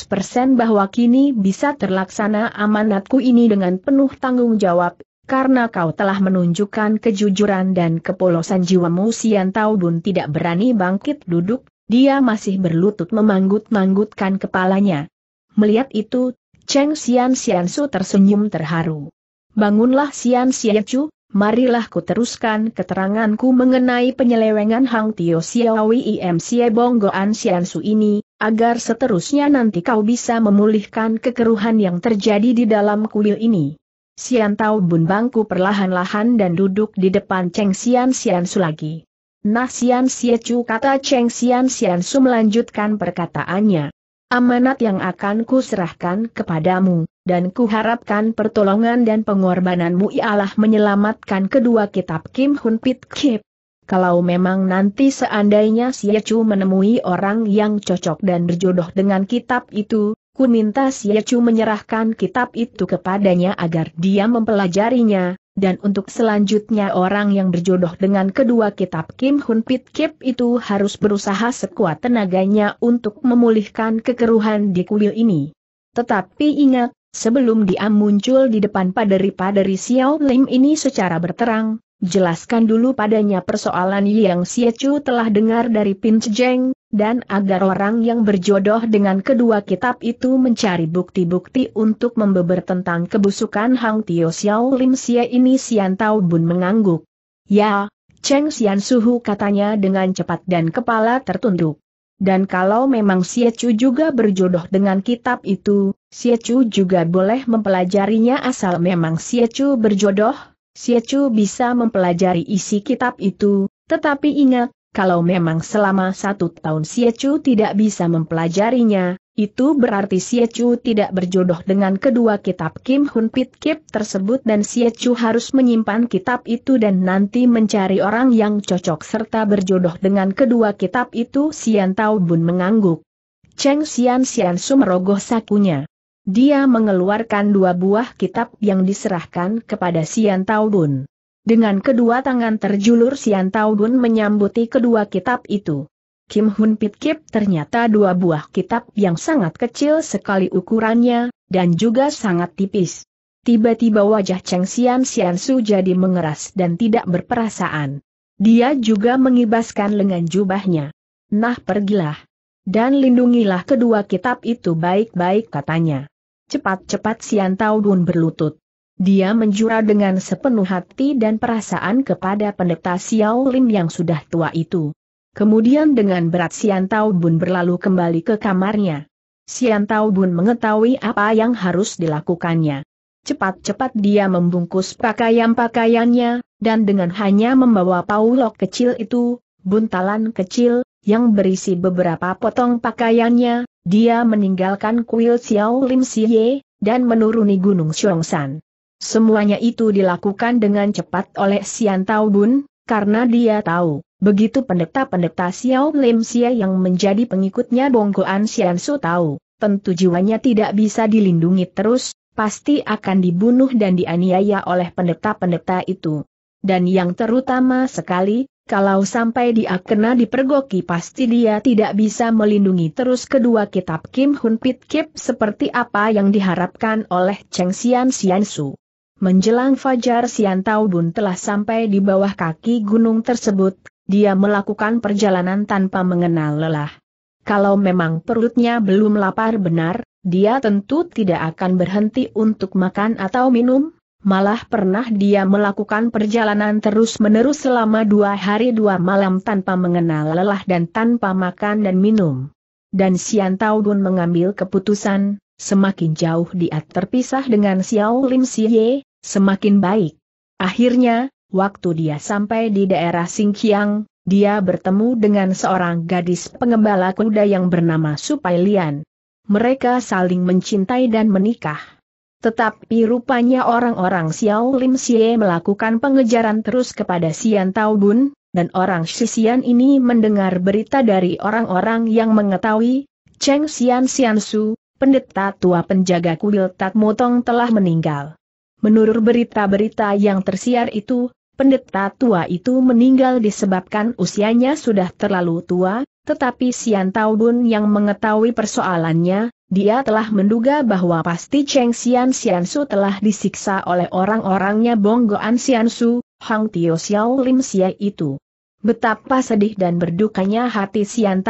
bahwa kini bisa terlaksana amanatku ini dengan penuh tanggung jawab, karena kau telah menunjukkan kejujuran dan kepolosan jiwamu Sian Taubun tidak berani bangkit duduk, dia masih berlutut memanggut-manggutkan kepalanya. Melihat itu, Cheng Xian Xian Su tersenyum terharu. Bangunlah Xian Xian Chu, marilah ku teruskan keteranganku mengenai penyelewengan Hang Tio Xiaowi Im Xie Bonggoan Xian Su ini, agar seterusnya nanti kau bisa memulihkan kekeruhan yang terjadi di dalam kuil ini. Xian Tao Bun bangku perlahan-lahan dan duduk di depan Cheng Xian Xian Su lagi. Nah Xian Xie Chu kata Cheng Xian Xian Su melanjutkan perkataannya amanat yang akan kuserahkan kepadamu, dan kuharapkan pertolongan dan pengorbananmu ialah menyelamatkan kedua kitab Kim Hun Pit Kip. Kalau memang nanti seandainya Yechu menemui orang yang cocok dan berjodoh dengan kitab itu, ku minta Yechu menyerahkan kitab itu kepadanya agar dia mempelajarinya, dan untuk selanjutnya orang yang berjodoh dengan kedua kitab Kim Hun Pit Kip itu harus berusaha sekuat tenaganya untuk memulihkan kekeruhan di kuil ini. Tetapi ingat, sebelum dia muncul di depan paderi-paderi Xiao Lim ini secara berterang, jelaskan dulu padanya persoalan yang Xie Chu telah dengar dari Pin Cheng dan agar orang yang berjodoh dengan kedua kitab itu mencari bukti-bukti untuk membeber tentang kebusukan Hang Tio Xiao Lim Xie ini Sian Tao Bun mengangguk. Ya, Cheng Sian Suhu katanya dengan cepat dan kepala tertunduk. Dan kalau memang Xie Chu juga berjodoh dengan kitab itu, Xie Chu juga boleh mempelajarinya asal memang Xie Chu berjodoh, Xie Chu bisa mempelajari isi kitab itu, tetapi ingat, kalau memang selama satu tahun Siecu tidak bisa mempelajarinya, itu berarti Siecu tidak berjodoh dengan kedua kitab Kim Hun Pit Kip tersebut dan Siecu harus menyimpan kitab itu dan nanti mencari orang yang cocok serta berjodoh dengan kedua kitab itu Sian Tao Bun mengangguk. Cheng Sian Sian sumerogoh sakunya. Dia mengeluarkan dua buah kitab yang diserahkan kepada Sian Tao Bun. Dengan kedua tangan terjulur Sian Taudun menyambuti kedua kitab itu. Kim Hun Pit Kip ternyata dua buah kitab yang sangat kecil sekali ukurannya, dan juga sangat tipis. Tiba-tiba wajah Cheng Sian Sian Su jadi mengeras dan tidak berperasaan. Dia juga mengibaskan lengan jubahnya. Nah pergilah. Dan lindungilah kedua kitab itu baik-baik katanya. Cepat-cepat Sian Taudun berlutut. Dia menjura dengan sepenuh hati dan perasaan kepada pendeta Xiao Lin yang sudah tua itu. Kemudian dengan berat Sian Tao Bun berlalu kembali ke kamarnya. Sian Tao Bun mengetahui apa yang harus dilakukannya. Cepat-cepat dia membungkus pakaian-pakaiannya, dan dengan hanya membawa paulok kecil itu, buntalan kecil, yang berisi beberapa potong pakaiannya, dia meninggalkan kuil Xiao Lim Siye, dan menuruni Gunung San. Semuanya itu dilakukan dengan cepat oleh Sian Tao Bun, karena dia tahu, begitu pendeta-pendeta Xiao Lim Xie yang menjadi pengikutnya Bongkoan Sian Su tahu, tentu jiwanya tidak bisa dilindungi terus, pasti akan dibunuh dan dianiaya oleh pendeta-pendeta itu. Dan yang terutama sekali, kalau sampai dia kena dipergoki pasti dia tidak bisa melindungi terus kedua kitab Kim Hun Pit Kip seperti apa yang diharapkan oleh Cheng Xian Xian Su. Menjelang fajar Siantau Bun telah sampai di bawah kaki gunung tersebut, dia melakukan perjalanan tanpa mengenal lelah. Kalau memang perutnya belum lapar benar, dia tentu tidak akan berhenti untuk makan atau minum, malah pernah dia melakukan perjalanan terus-menerus selama dua hari dua malam tanpa mengenal lelah dan tanpa makan dan minum. Dan Siantau Bun mengambil keputusan, Semakin jauh dia terpisah dengan Xiao Lim Siye, semakin baik. Akhirnya, waktu dia sampai di daerah Singkiang, dia bertemu dengan seorang gadis pengembala kuda yang bernama Supai Lian. Mereka saling mencintai dan menikah. Tetapi rupanya orang-orang Xiao Lim Xie melakukan pengejaran terus kepada Xian Tao dan orang Xian ini mendengar berita dari orang-orang yang mengetahui, Cheng Xian Xian Su, pendeta tua penjaga kuil Tak Motong telah meninggal. Menurut berita-berita yang tersiar itu, pendeta tua itu meninggal disebabkan usianya sudah terlalu tua, tetapi Sian yang mengetahui persoalannya, dia telah menduga bahwa pasti Cheng Xian Xiansu telah disiksa oleh orang-orangnya Bonggoan Xiansu, Hang Tio Xiao Lim Xia itu. Betapa sedih dan berdukanya hati Sian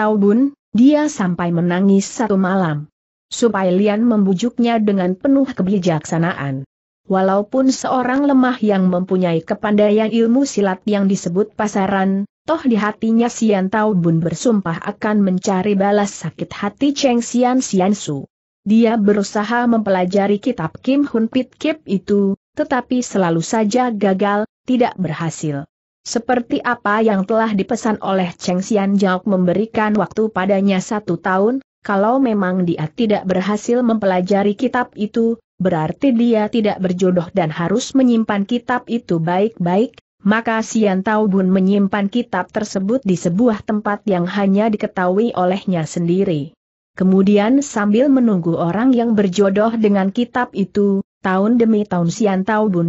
dia sampai menangis satu malam. Supaya Lian membujuknya dengan penuh kebijaksanaan. Walaupun seorang lemah yang mempunyai kepandaian ilmu silat yang disebut pasaran, toh di hatinya Sian Tao Bun bersumpah akan mencari balas sakit hati Cheng Sian Sian Su. Dia berusaha mempelajari kitab Kim Hun Pit Kip itu, tetapi selalu saja gagal, tidak berhasil. Seperti apa yang telah dipesan oleh Cheng Xian Jaok memberikan waktu padanya satu tahun, kalau memang dia tidak berhasil mempelajari kitab itu, berarti dia tidak berjodoh dan harus menyimpan kitab itu baik-baik, maka Sian menyimpan kitab tersebut di sebuah tempat yang hanya diketahui olehnya sendiri. Kemudian sambil menunggu orang yang berjodoh dengan kitab itu, tahun demi tahun Sian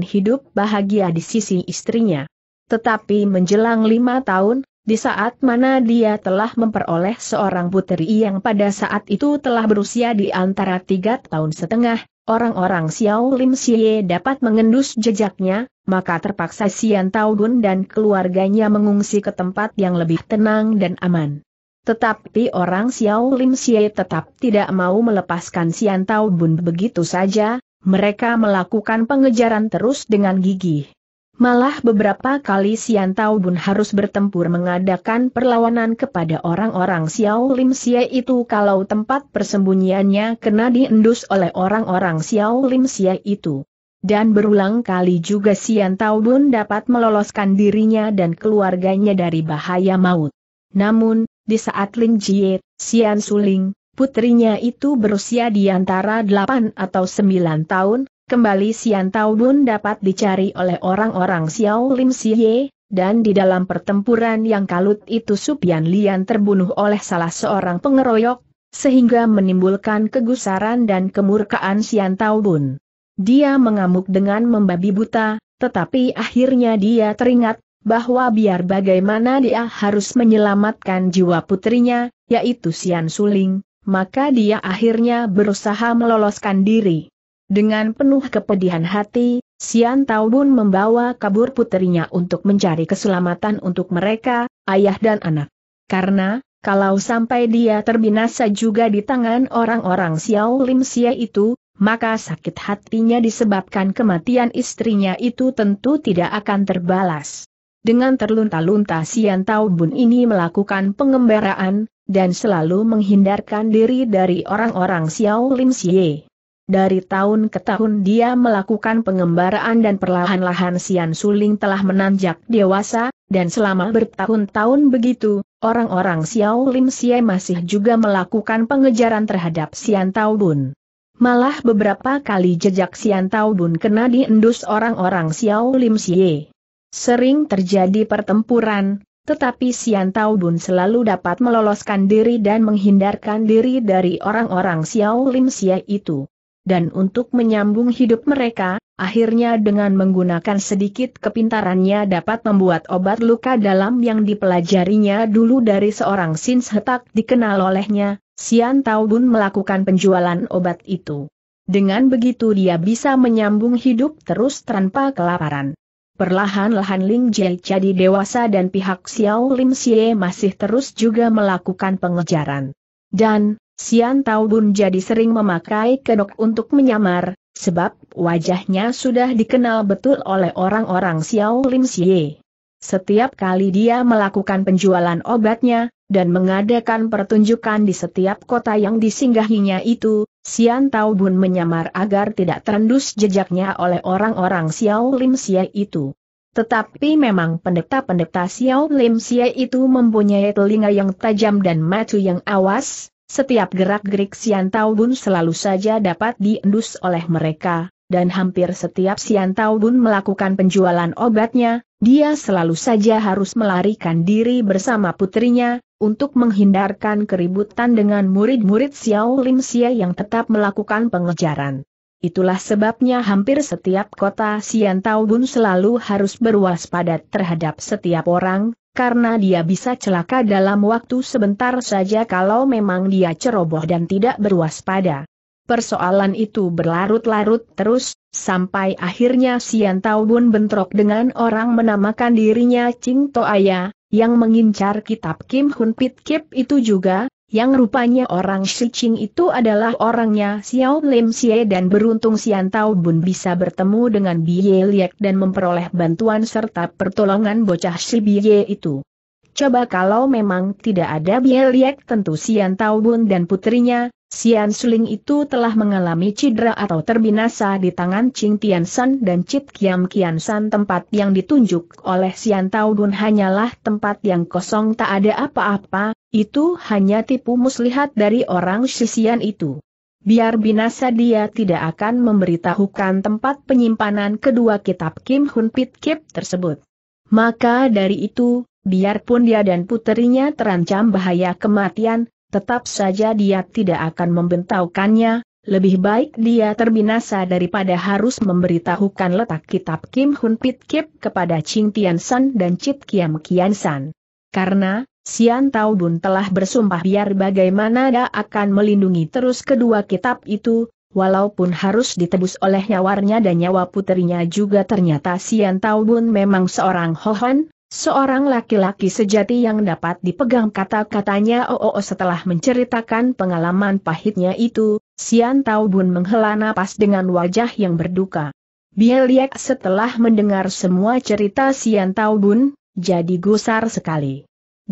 hidup bahagia di sisi istrinya. Tetapi menjelang lima tahun, di saat mana dia telah memperoleh seorang putri yang pada saat itu telah berusia di antara tiga tahun setengah, orang-orang Xiao Lim Xie dapat mengendus jejaknya, maka terpaksa Xian Taogun dan keluarganya mengungsi ke tempat yang lebih tenang dan aman. Tetapi orang Xiao Lim Xie tetap tidak mau melepaskan Xian Taogun begitu saja, mereka melakukan pengejaran terus dengan gigih. Malah beberapa kali Sian Tao Bun harus bertempur mengadakan perlawanan kepada orang-orang Xiao Lim Sia itu kalau tempat persembunyiannya kena diendus oleh orang-orang Xiao Lim Xie itu. Dan berulang kali juga Sian Tao Bun dapat meloloskan dirinya dan keluarganya dari bahaya maut. Namun, di saat Lin Jie, Sian Suling, putrinya itu berusia di antara 8 atau 9 tahun, Kembali Sian Taubun dapat dicari oleh orang-orang Xiao Lim Siye, dan di dalam pertempuran yang kalut itu Supian Lian terbunuh oleh salah seorang pengeroyok, sehingga menimbulkan kegusaran dan kemurkaan Sian Taubun. Dia mengamuk dengan membabi buta, tetapi akhirnya dia teringat bahwa biar bagaimana dia harus menyelamatkan jiwa putrinya, yaitu Sian Suling, maka dia akhirnya berusaha meloloskan diri. Dengan penuh kepedihan hati, Sian Taubun membawa kabur putrinya untuk mencari keselamatan untuk mereka, ayah dan anak. Karena, kalau sampai dia terbinasa juga di tangan orang-orang Xiao Lim sia itu, maka sakit hatinya disebabkan kematian istrinya itu tentu tidak akan terbalas. Dengan terlunta-lunta Sian Taubun ini melakukan pengembaraan, dan selalu menghindarkan diri dari orang-orang Xiao Lim Xie. Dari tahun ke tahun dia melakukan pengembaraan dan perlahan-lahan Sian Suling telah menanjak dewasa, dan selama bertahun-tahun begitu, orang-orang Xiao Lim Xie masih juga melakukan pengejaran terhadap Sian Taobun. Malah beberapa kali jejak Sian Taobun kena diendus orang-orang Xiao Lim Xie. Sering terjadi pertempuran, tetapi Sian Taobun selalu dapat meloloskan diri dan menghindarkan diri dari orang-orang Xiao Lim Xie itu dan untuk menyambung hidup mereka, akhirnya dengan menggunakan sedikit kepintarannya dapat membuat obat luka dalam yang dipelajarinya dulu dari seorang sins hetak dikenal olehnya, Sian Taubun melakukan penjualan obat itu. Dengan begitu dia bisa menyambung hidup terus tanpa kelaparan. Perlahan-lahan Ling Jie jadi dewasa dan pihak Xiao Lim Xie masih terus juga melakukan pengejaran. Dan, Sian Taubun jadi sering memakai kedok untuk menyamar, sebab wajahnya sudah dikenal betul oleh orang-orang Xiao Lim Xie. Setiap kali dia melakukan penjualan obatnya, dan mengadakan pertunjukan di setiap kota yang disinggahinya itu, Sian Taubun menyamar agar tidak terendus jejaknya oleh orang-orang Xiao Lim Xie itu. Tetapi memang pendeta-pendeta Xiao Lim Xie itu mempunyai telinga yang tajam dan mata yang awas, setiap gerak-gerik Sian Bun selalu saja dapat diendus oleh mereka, dan hampir setiap Sian Bun melakukan penjualan obatnya, dia selalu saja harus melarikan diri bersama putrinya, untuk menghindarkan keributan dengan murid-murid Xiao Lim Xia yang tetap melakukan pengejaran. Itulah sebabnya hampir setiap kota Sian Bun selalu harus berwaspada terhadap setiap orang, karena dia bisa celaka dalam waktu sebentar saja kalau memang dia ceroboh dan tidak berwaspada. Persoalan itu berlarut-larut terus, sampai akhirnya Sian Taubun bentrok dengan orang menamakan dirinya Ching Toaya, yang mengincar kitab Kim Hun Pit Kip itu juga, yang rupanya orang Shiching itu adalah orangnya Xiao Lim Xie dan beruntung Xian Tao Bun bisa bertemu dengan Biye Liek dan memperoleh bantuan serta pertolongan bocah si Biye itu. Coba kalau memang tidak ada Biye Liek tentu Xian Tao Bun dan putrinya, Xian Suling itu telah mengalami cedera atau terbinasa di tangan Qing Tian San dan Chit Kiam Kian San tempat yang ditunjuk oleh Xian Tao Bun hanyalah tempat yang kosong tak ada apa-apa, itu hanya tipu muslihat dari orang sisian itu. Biar binasa dia tidak akan memberitahukan tempat penyimpanan kedua kitab Kim Hun Pit Kip tersebut. Maka dari itu, biarpun dia dan puterinya terancam bahaya kematian, tetap saja dia tidak akan membentaukannya, lebih baik dia terbinasa daripada harus memberitahukan letak kitab Kim Hun Pit Kip kepada Ching Tian San dan Chit Kiam Kian San. Karena, Sian Tao Bun telah bersumpah biar bagaimana dia akan melindungi terus kedua kitab itu, walaupun harus ditebus oleh nyawarnya dan nyawa putrinya juga ternyata Sian Tao Bun memang seorang Hohan, seorang laki-laki sejati yang dapat dipegang kata-katanya Oo oh, setelah menceritakan pengalaman pahitnya itu, Sian Tao Bun menghela napas dengan wajah yang berduka. Bieliek setelah mendengar semua cerita Sian Tao Bun, jadi gusar sekali.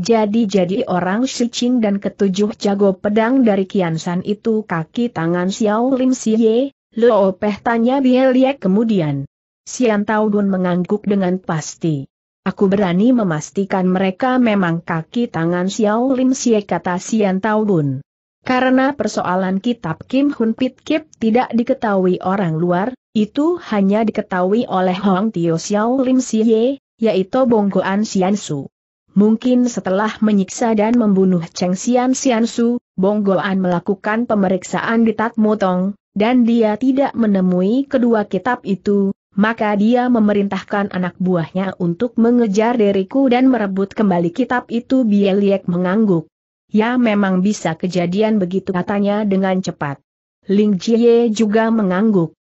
Jadi-jadi orang Shicing dan ketujuh jago pedang dari Kiansan itu kaki tangan Xiao Lim Siye? Luo Peh tanya Bieliek kemudian. Sian Tao Dun mengangguk dengan pasti. Aku berani memastikan mereka memang kaki tangan Xiao Lim Siye kata Sian Tao Dun. Karena persoalan kitab Kim Hun Pit Kip tidak diketahui orang luar, itu hanya diketahui oleh Hong Tio Xiao Lim Siye, yaitu Bonggoan Sian Su. Mungkin setelah menyiksa dan membunuh Cheng Xian Xiansu, Goan melakukan pemeriksaan di Tat Motong, dan dia tidak menemui kedua kitab itu, maka dia memerintahkan anak buahnya untuk mengejar Deriku dan merebut kembali kitab itu Bieliek mengangguk. Ya memang bisa kejadian begitu katanya dengan cepat. Ling Jie juga mengangguk.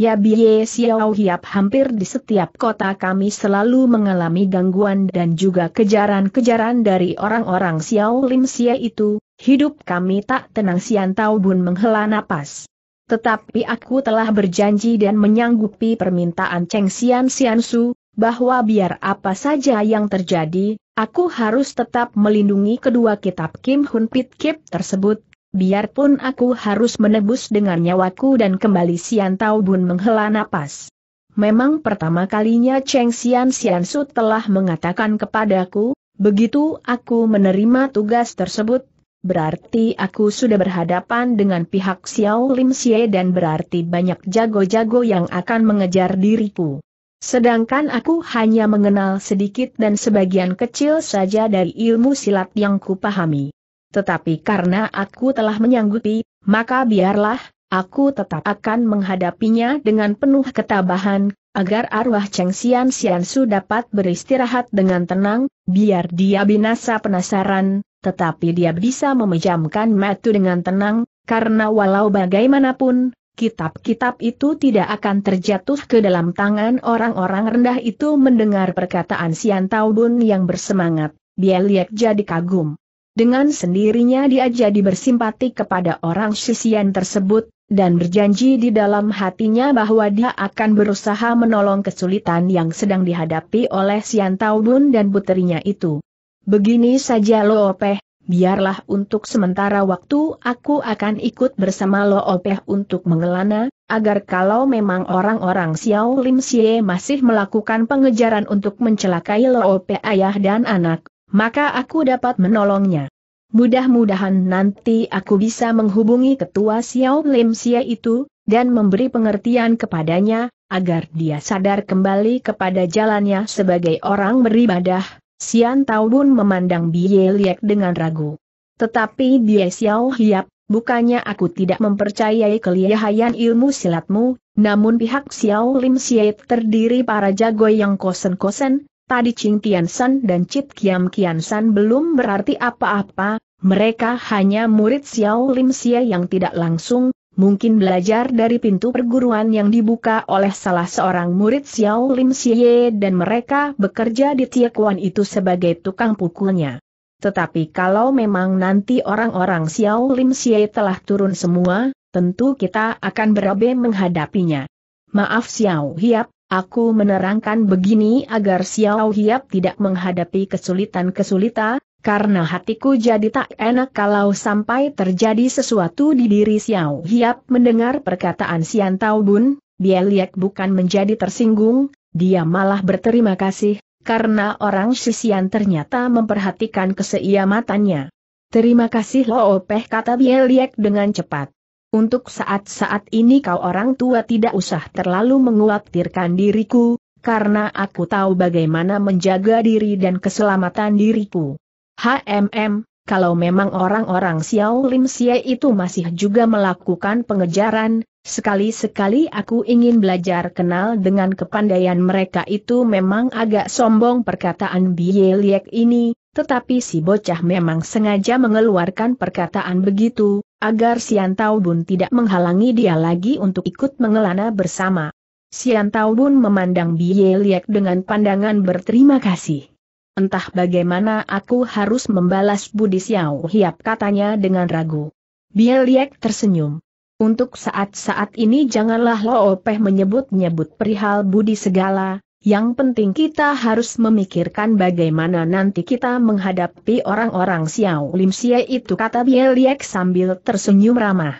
Ya Bie Xiao Hiap hampir di setiap kota kami selalu mengalami gangguan dan juga kejaran-kejaran dari orang-orang Xiao Lim Xie itu, hidup kami tak tenang Sian Tao Bun menghela napas. Tetapi aku telah berjanji dan menyanggupi permintaan Cheng Xian Xian Su, bahwa biar apa saja yang terjadi, aku harus tetap melindungi kedua kitab Kim Hun Pit Kip tersebut, Biarpun aku harus menebus dengan nyawaku dan kembali Sian Tao Bun menghela napas. Memang pertama kalinya Cheng Xian Sian Su telah mengatakan kepadaku, begitu aku menerima tugas tersebut, berarti aku sudah berhadapan dengan pihak Xiao Lim Xie dan berarti banyak jago-jago yang akan mengejar diriku. Sedangkan aku hanya mengenal sedikit dan sebagian kecil saja dari ilmu silat yang kupahami tetapi karena aku telah menyanggupi, maka biarlah, aku tetap akan menghadapinya dengan penuh ketabahan, agar arwah Cheng Xian Xian Su dapat beristirahat dengan tenang, biar dia binasa penasaran, tetapi dia bisa memejamkan mata dengan tenang, karena walau bagaimanapun, kitab-kitab itu tidak akan terjatuh ke dalam tangan orang-orang rendah itu mendengar perkataan Xian Taubun yang bersemangat, lihat jadi kagum. Dengan sendirinya dia jadi bersimpati kepada orang Shishian tersebut, dan berjanji di dalam hatinya bahwa dia akan berusaha menolong kesulitan yang sedang dihadapi oleh Sian Bun dan puterinya itu. Begini saja Loopeh, biarlah untuk sementara waktu aku akan ikut bersama Loopeh untuk mengelana, agar kalau memang orang-orang Xiao Lim Xie masih melakukan pengejaran untuk mencelakai Loopeh ayah dan anak, maka aku dapat menolongnya. Mudah-mudahan nanti aku bisa menghubungi ketua Xiao Lim Xie itu, dan memberi pengertian kepadanya, agar dia sadar kembali kepada jalannya sebagai orang beribadah, Sian Taubun memandang Bie Liek dengan ragu. Tetapi dia Xiao Hiap, bukannya aku tidak mempercayai kelihayan ilmu silatmu, namun pihak Xiao Lim Xie terdiri para jago yang kosen-kosen, tadi Ching Tiansan dan Chit Kiam Kiansan belum berarti apa-apa, mereka hanya murid Xiao Lim Sia yang tidak langsung, mungkin belajar dari pintu perguruan yang dibuka oleh salah seorang murid Xiao Lim Sia, dan mereka bekerja di Tiekuan itu sebagai tukang pukulnya. Tetapi kalau memang nanti orang-orang Xiao Lim Sia telah turun semua, tentu kita akan berabe menghadapinya. Maaf Xiao Hiap, Aku menerangkan begini agar Xiao Hiap tidak menghadapi kesulitan-kesulitan, karena hatiku jadi tak enak kalau sampai terjadi sesuatu di diri Xiao Hiap mendengar perkataan Sian Tao Bun, Bieliak bukan menjadi tersinggung, dia malah berterima kasih, karena orang Sisian ternyata memperhatikan keseiamatannya. Terima kasih Lo Peh kata Bieliek dengan cepat. Untuk saat-saat ini kau orang tua tidak usah terlalu menguatirkan diriku, karena aku tahu bagaimana menjaga diri dan keselamatan diriku. HMM, kalau memang orang-orang Xiao Lim Xie itu masih juga melakukan pengejaran, sekali-sekali aku ingin belajar kenal dengan kepandaian mereka itu memang agak sombong perkataan Bie Liek ini, tetapi si bocah memang sengaja mengeluarkan perkataan begitu, agar Sian Tao Bun tidak menghalangi dia lagi untuk ikut mengelana bersama. Sian Tao Bun memandang Ye Liek dengan pandangan berterima kasih. Entah bagaimana aku harus membalas budi Xiao Hiap katanya dengan ragu. Ye Liek tersenyum. Untuk saat-saat ini janganlah Lo Peh menyebut-nyebut perihal budi segala, yang penting kita harus memikirkan bagaimana nanti kita menghadapi orang-orang Xiao Lim Xie itu kata Bie Liek sambil tersenyum ramah.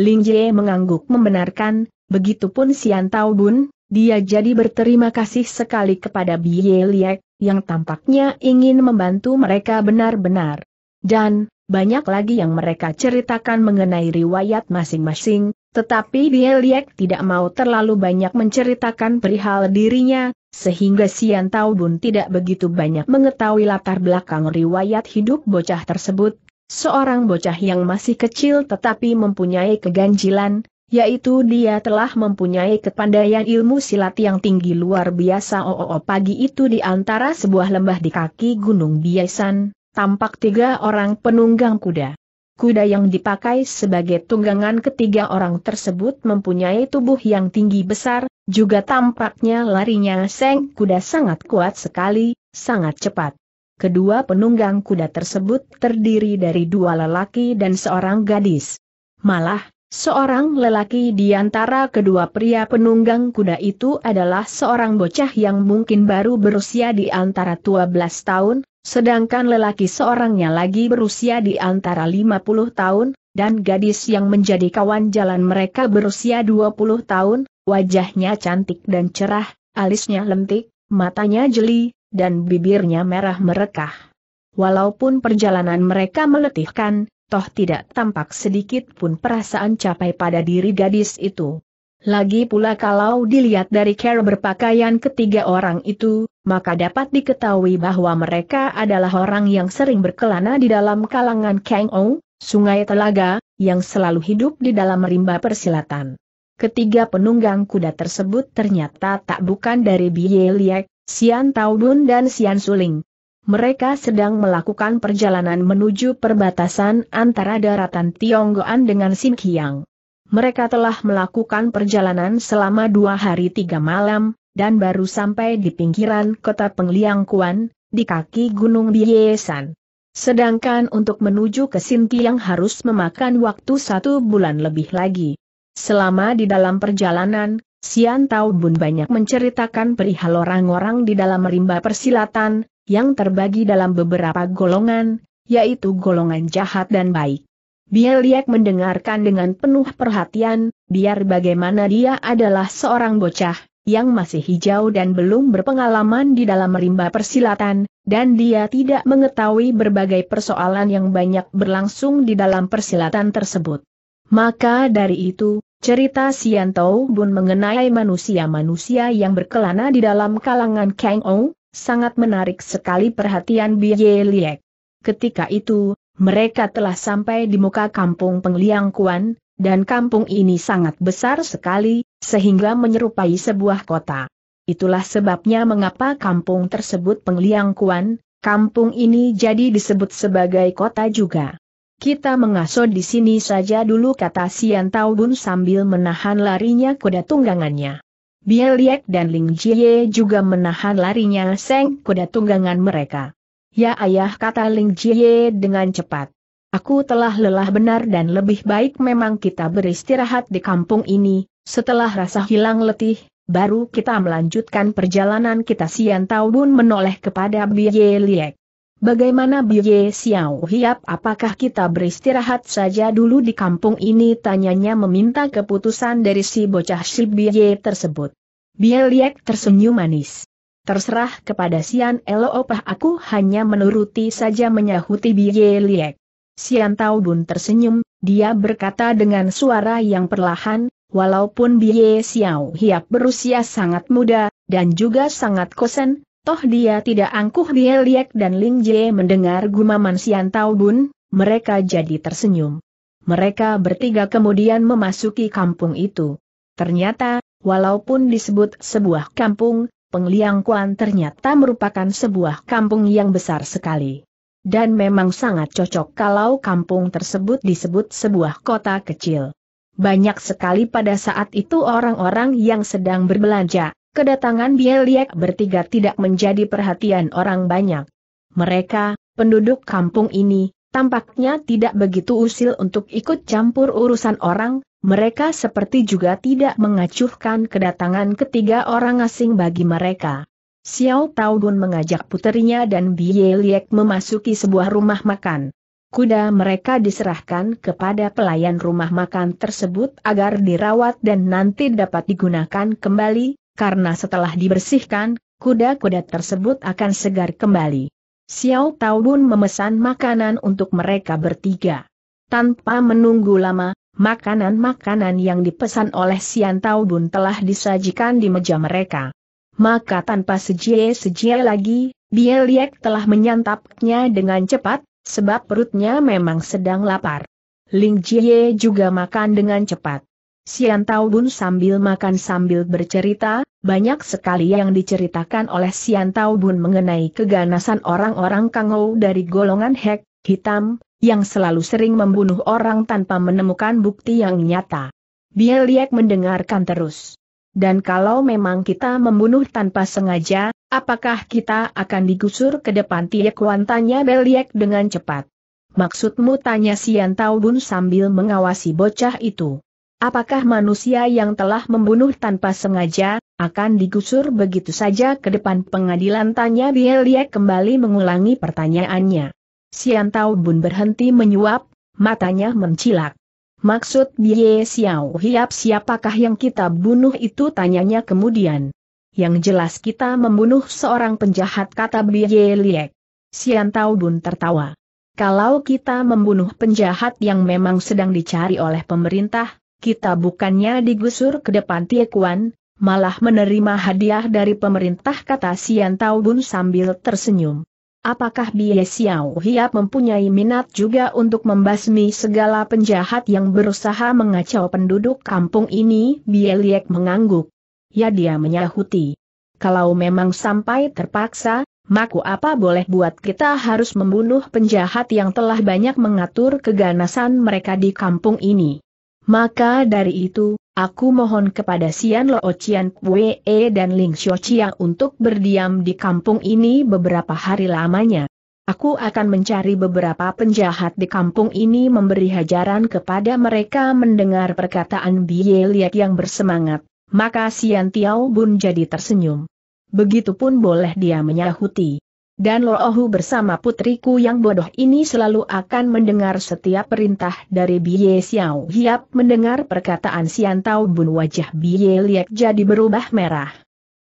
Ling Jie mengangguk membenarkan, begitupun Sian Tao Bun, dia jadi berterima kasih sekali kepada Bie Liek, yang tampaknya ingin membantu mereka benar-benar. Dan, banyak lagi yang mereka ceritakan mengenai riwayat masing-masing, tetapi Lieliek tidak mau terlalu banyak menceritakan perihal dirinya, sehingga Sian Tau Bun tidak begitu banyak mengetahui latar belakang riwayat hidup bocah tersebut, seorang bocah yang masih kecil tetapi mempunyai keganjilan, yaitu dia telah mempunyai kepandaian ilmu silat yang tinggi luar biasa. Oo oh, pagi itu di antara sebuah lembah di kaki Gunung Biasan, tampak tiga orang penunggang kuda. Kuda yang dipakai sebagai tunggangan ketiga orang tersebut mempunyai tubuh yang tinggi besar, juga tampaknya larinya seng kuda sangat kuat sekali, sangat cepat. Kedua penunggang kuda tersebut terdiri dari dua lelaki dan seorang gadis. Malah, Seorang lelaki di antara kedua pria penunggang kuda itu adalah seorang bocah yang mungkin baru berusia di antara 12 tahun, sedangkan lelaki seorangnya lagi berusia di antara 50 tahun, dan gadis yang menjadi kawan jalan mereka berusia 20 tahun, wajahnya cantik dan cerah, alisnya lentik, matanya jeli, dan bibirnya merah merekah. Walaupun perjalanan mereka meletihkan, toh tidak tampak sedikit pun perasaan capai pada diri gadis itu. Lagi pula kalau dilihat dari cara berpakaian ketiga orang itu, maka dapat diketahui bahwa mereka adalah orang yang sering berkelana di dalam kalangan Kang Ou, sungai telaga, yang selalu hidup di dalam rimba persilatan. Ketiga penunggang kuda tersebut ternyata tak bukan dari Bie Liek, Sian Taudun dan Sian Suling, mereka sedang melakukan perjalanan menuju perbatasan antara daratan Tionggoan dengan Xinjiang. Mereka telah melakukan perjalanan selama dua hari tiga malam, dan baru sampai di pinggiran kota Pengliangkuan, di kaki Gunung Biesan. Sedangkan untuk menuju ke Xinjiang harus memakan waktu satu bulan lebih lagi. Selama di dalam perjalanan, Sian Tao Bun banyak menceritakan perihal orang-orang di dalam rimba persilatan, yang terbagi dalam beberapa golongan, yaitu golongan jahat dan baik. Biar mendengarkan dengan penuh perhatian, biar bagaimana dia adalah seorang bocah, yang masih hijau dan belum berpengalaman di dalam rimba persilatan, dan dia tidak mengetahui berbagai persoalan yang banyak berlangsung di dalam persilatan tersebut. Maka dari itu, cerita Sian Tau Bun mengenai manusia-manusia yang berkelana di dalam kalangan Kang Ong, sangat menarik sekali perhatian Biye Liek. Ketika itu, mereka telah sampai di muka kampung Pengliang Kuan, dan kampung ini sangat besar sekali, sehingga menyerupai sebuah kota. Itulah sebabnya mengapa kampung tersebut Pengliang Kuan, kampung ini jadi disebut sebagai kota juga. Kita mengasuh di sini saja dulu kata Sian Taubun sambil menahan larinya kuda tunggangannya. Bieliek dan Ling Jie juga menahan larinya seng kuda tunggangan mereka. Ya ayah kata Ling Jie dengan cepat. Aku telah lelah benar dan lebih baik memang kita beristirahat di kampung ini, setelah rasa hilang letih, baru kita melanjutkan perjalanan kita Sian Taubun menoleh kepada Bieliek. Bagaimana Biye Xiao Hiap apakah kita beristirahat saja dulu di kampung ini tanyanya meminta keputusan dari si bocah si Biye tersebut. Biye Liek tersenyum manis. Terserah kepada Sian Elo Opah aku hanya menuruti saja menyahuti Biye Liek. Sian Taubun Bun tersenyum, dia berkata dengan suara yang perlahan, walaupun Biye Xiao Hiap berusia sangat muda, dan juga sangat kosen, Toh dia tidak angkuh Bie Liek dan Ling Jie mendengar gumaman Sian Tao mereka jadi tersenyum. Mereka bertiga kemudian memasuki kampung itu. Ternyata, walaupun disebut sebuah kampung, Pengliang Kuan ternyata merupakan sebuah kampung yang besar sekali. Dan memang sangat cocok kalau kampung tersebut disebut sebuah kota kecil. Banyak sekali pada saat itu orang-orang yang sedang berbelanja. Kedatangan Bieliek bertiga tidak menjadi perhatian orang banyak. Mereka, penduduk kampung ini, tampaknya tidak begitu usil untuk ikut campur urusan orang, mereka seperti juga tidak mengacuhkan kedatangan ketiga orang asing bagi mereka. Xiao Taodun mengajak puterinya dan Bieliek memasuki sebuah rumah makan. Kuda mereka diserahkan kepada pelayan rumah makan tersebut agar dirawat dan nanti dapat digunakan kembali, karena setelah dibersihkan, kuda-kuda tersebut akan segar kembali. Xiao Taobun memesan makanan untuk mereka bertiga. Tanpa menunggu lama, makanan-makanan yang dipesan oleh Xian Taobun telah disajikan di meja mereka. Maka tanpa sejie-sejie lagi, Bieliek telah menyantapnya dengan cepat, sebab perutnya memang sedang lapar. Ling Jie juga makan dengan cepat. Sian Tao Bun sambil makan sambil bercerita, banyak sekali yang diceritakan oleh Sian Tao Bun mengenai keganasan orang-orang Kangou dari golongan Hek, hitam, yang selalu sering membunuh orang tanpa menemukan bukti yang nyata. Bia Liek mendengarkan terus. Dan kalau memang kita membunuh tanpa sengaja, apakah kita akan digusur ke depan Tiek Wan tanya Beliek dengan cepat. Maksudmu tanya Sian Tao Bun sambil mengawasi bocah itu. Apakah manusia yang telah membunuh tanpa sengaja, akan digusur begitu saja ke depan pengadilan? Tanya Bielie kembali mengulangi pertanyaannya. Sian Tao Bun berhenti menyuap, matanya mencilak. Maksud Bie Xiao Hiap siapakah yang kita bunuh itu tanyanya kemudian. Yang jelas kita membunuh seorang penjahat kata Bie Liek. Sian Tao Bun tertawa. Kalau kita membunuh penjahat yang memang sedang dicari oleh pemerintah, kita bukannya digusur ke depan Tiekuan, malah menerima hadiah dari pemerintah kata Sian Taubun sambil tersenyum. Apakah Bie Xiao Hiap mempunyai minat juga untuk membasmi segala penjahat yang berusaha mengacau penduduk kampung ini? Bie Liek mengangguk. Ya dia menyahuti. Kalau memang sampai terpaksa, Maku apa boleh buat kita harus membunuh penjahat yang telah banyak mengatur keganasan mereka di kampung ini. Maka dari itu, aku mohon kepada Sian Lo Chian Wee, e dan Ling Xiao Chia untuk berdiam di kampung ini beberapa hari lamanya. Aku akan mencari beberapa penjahat di kampung ini memberi hajaran kepada mereka mendengar perkataan Bie Liat yang bersemangat. Maka Sian Tiao Bun jadi tersenyum. Begitupun boleh dia menyahuti dan Loohu bersama putriku yang bodoh ini selalu akan mendengar setiap perintah dari Biye Xiao Hiap mendengar perkataan Sian Tao Bun wajah Biye Liek jadi berubah merah.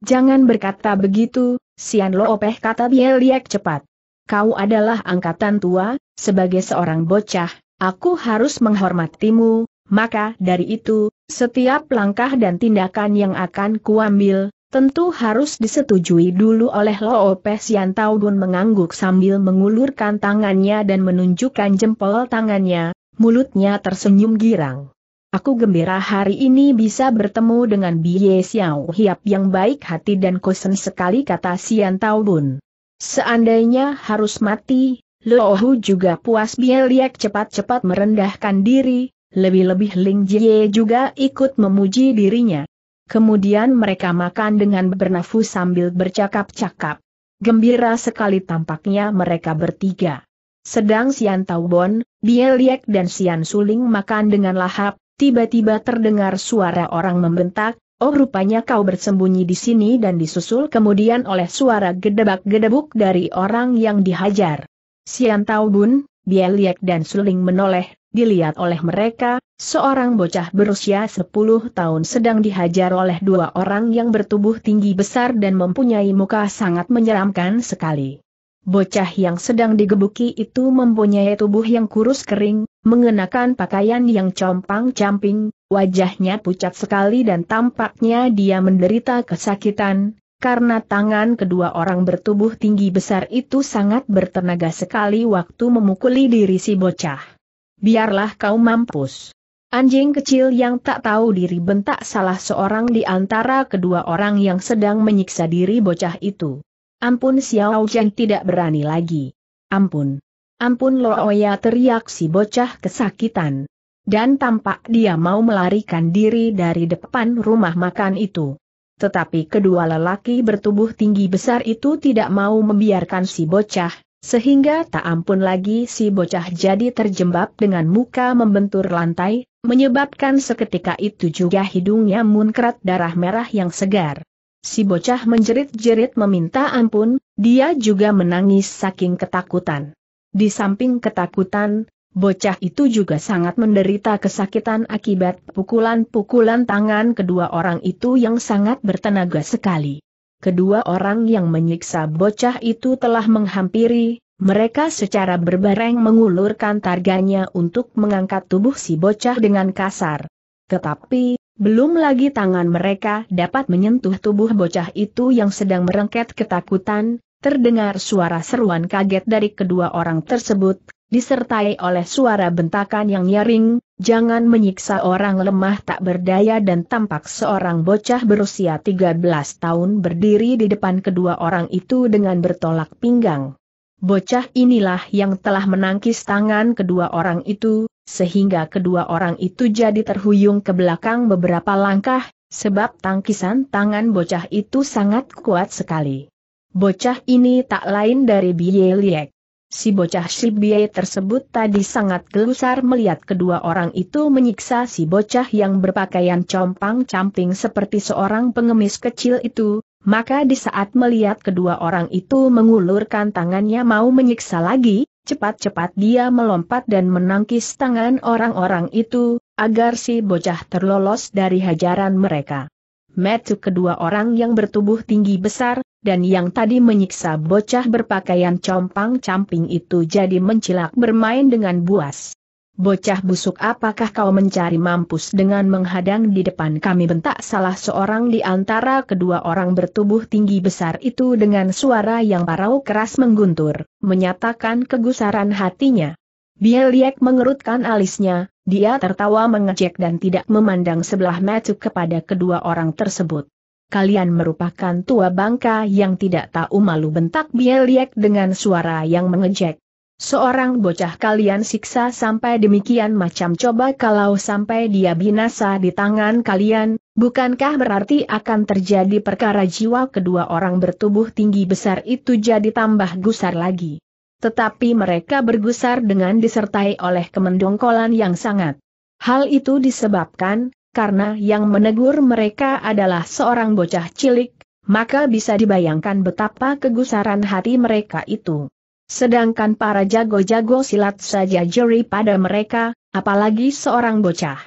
Jangan berkata begitu, Sian Loopeh kata Biye Liek cepat. Kau adalah angkatan tua, sebagai seorang bocah, aku harus menghormatimu, maka dari itu, setiap langkah dan tindakan yang akan kuambil, Tentu harus disetujui dulu oleh Lo Pesian Taudun mengangguk sambil mengulurkan tangannya dan menunjukkan jempol tangannya, mulutnya tersenyum girang. Aku gembira hari ini bisa bertemu dengan Biye Xiao Hiap yang baik hati dan kosen sekali kata Sian Taudun. Seandainya harus mati, Lohu juga puas Biye Liak cepat-cepat merendahkan diri, lebih-lebih Ling Jie juga ikut memuji dirinya. Kemudian mereka makan dengan bernafsu sambil bercakap-cakap. Gembira sekali tampaknya mereka bertiga. Sedang Sian Taubon, Bieliek, dan Sian Suling makan dengan lahap, tiba-tiba terdengar suara orang membentak, Oh rupanya kau bersembunyi di sini dan disusul kemudian oleh suara gedebak-gedebuk dari orang yang dihajar. Sian Taubun, Bieliek dan Suling menoleh Dilihat oleh mereka, seorang bocah berusia 10 tahun sedang dihajar oleh dua orang yang bertubuh tinggi besar dan mempunyai muka sangat menyeramkan sekali. Bocah yang sedang digebuki itu mempunyai tubuh yang kurus kering, mengenakan pakaian yang compang-camping, wajahnya pucat sekali dan tampaknya dia menderita kesakitan, karena tangan kedua orang bertubuh tinggi besar itu sangat bertenaga sekali waktu memukuli diri si bocah biarlah kau mampus. Anjing kecil yang tak tahu diri bentak salah seorang di antara kedua orang yang sedang menyiksa diri bocah itu. Ampun Xiao Chen tidak berani lagi. Ampun. Ampun Looya teriak si bocah kesakitan. Dan tampak dia mau melarikan diri dari depan rumah makan itu. Tetapi kedua lelaki bertubuh tinggi besar itu tidak mau membiarkan si bocah, sehingga tak ampun lagi si bocah jadi terjembab dengan muka membentur lantai, menyebabkan seketika itu juga hidungnya munkrat darah merah yang segar. Si bocah menjerit-jerit meminta ampun, dia juga menangis saking ketakutan. Di samping ketakutan, bocah itu juga sangat menderita kesakitan akibat pukulan-pukulan tangan kedua orang itu yang sangat bertenaga sekali kedua orang yang menyiksa bocah itu telah menghampiri, mereka secara berbareng mengulurkan targanya untuk mengangkat tubuh si bocah dengan kasar. Tetapi, belum lagi tangan mereka dapat menyentuh tubuh bocah itu yang sedang merengket ketakutan, terdengar suara seruan kaget dari kedua orang tersebut, disertai oleh suara bentakan yang nyaring, jangan menyiksa orang lemah tak berdaya dan tampak seorang bocah berusia 13 tahun berdiri di depan kedua orang itu dengan bertolak pinggang. Bocah inilah yang telah menangkis tangan kedua orang itu, sehingga kedua orang itu jadi terhuyung ke belakang beberapa langkah, sebab tangkisan tangan bocah itu sangat kuat sekali. Bocah ini tak lain dari Bieliek. Si bocah Shibie tersebut tadi sangat gelusar melihat kedua orang itu menyiksa si bocah yang berpakaian compang-camping seperti seorang pengemis kecil itu, maka di saat melihat kedua orang itu mengulurkan tangannya mau menyiksa lagi, cepat-cepat dia melompat dan menangkis tangan orang-orang itu, agar si bocah terlolos dari hajaran mereka. Metu kedua orang yang bertubuh tinggi besar, dan yang tadi menyiksa bocah berpakaian compang-camping itu jadi mencilak bermain dengan buas. Bocah busuk apakah kau mencari mampus dengan menghadang di depan kami bentak salah seorang di antara kedua orang bertubuh tinggi besar itu dengan suara yang parau keras mengguntur, menyatakan kegusaran hatinya. Bieliek mengerutkan alisnya, dia tertawa mengejek dan tidak memandang sebelah mata kepada kedua orang tersebut kalian merupakan tua bangka yang tidak tahu malu bentak Bieliek dengan suara yang mengejek. Seorang bocah kalian siksa sampai demikian macam coba kalau sampai dia binasa di tangan kalian, bukankah berarti akan terjadi perkara jiwa kedua orang bertubuh tinggi besar itu jadi tambah gusar lagi. Tetapi mereka bergusar dengan disertai oleh kemendongkolan yang sangat. Hal itu disebabkan, karena yang menegur mereka adalah seorang bocah cilik, maka bisa dibayangkan betapa kegusaran hati mereka itu. Sedangkan para jago-jago silat saja juri pada mereka, apalagi seorang bocah.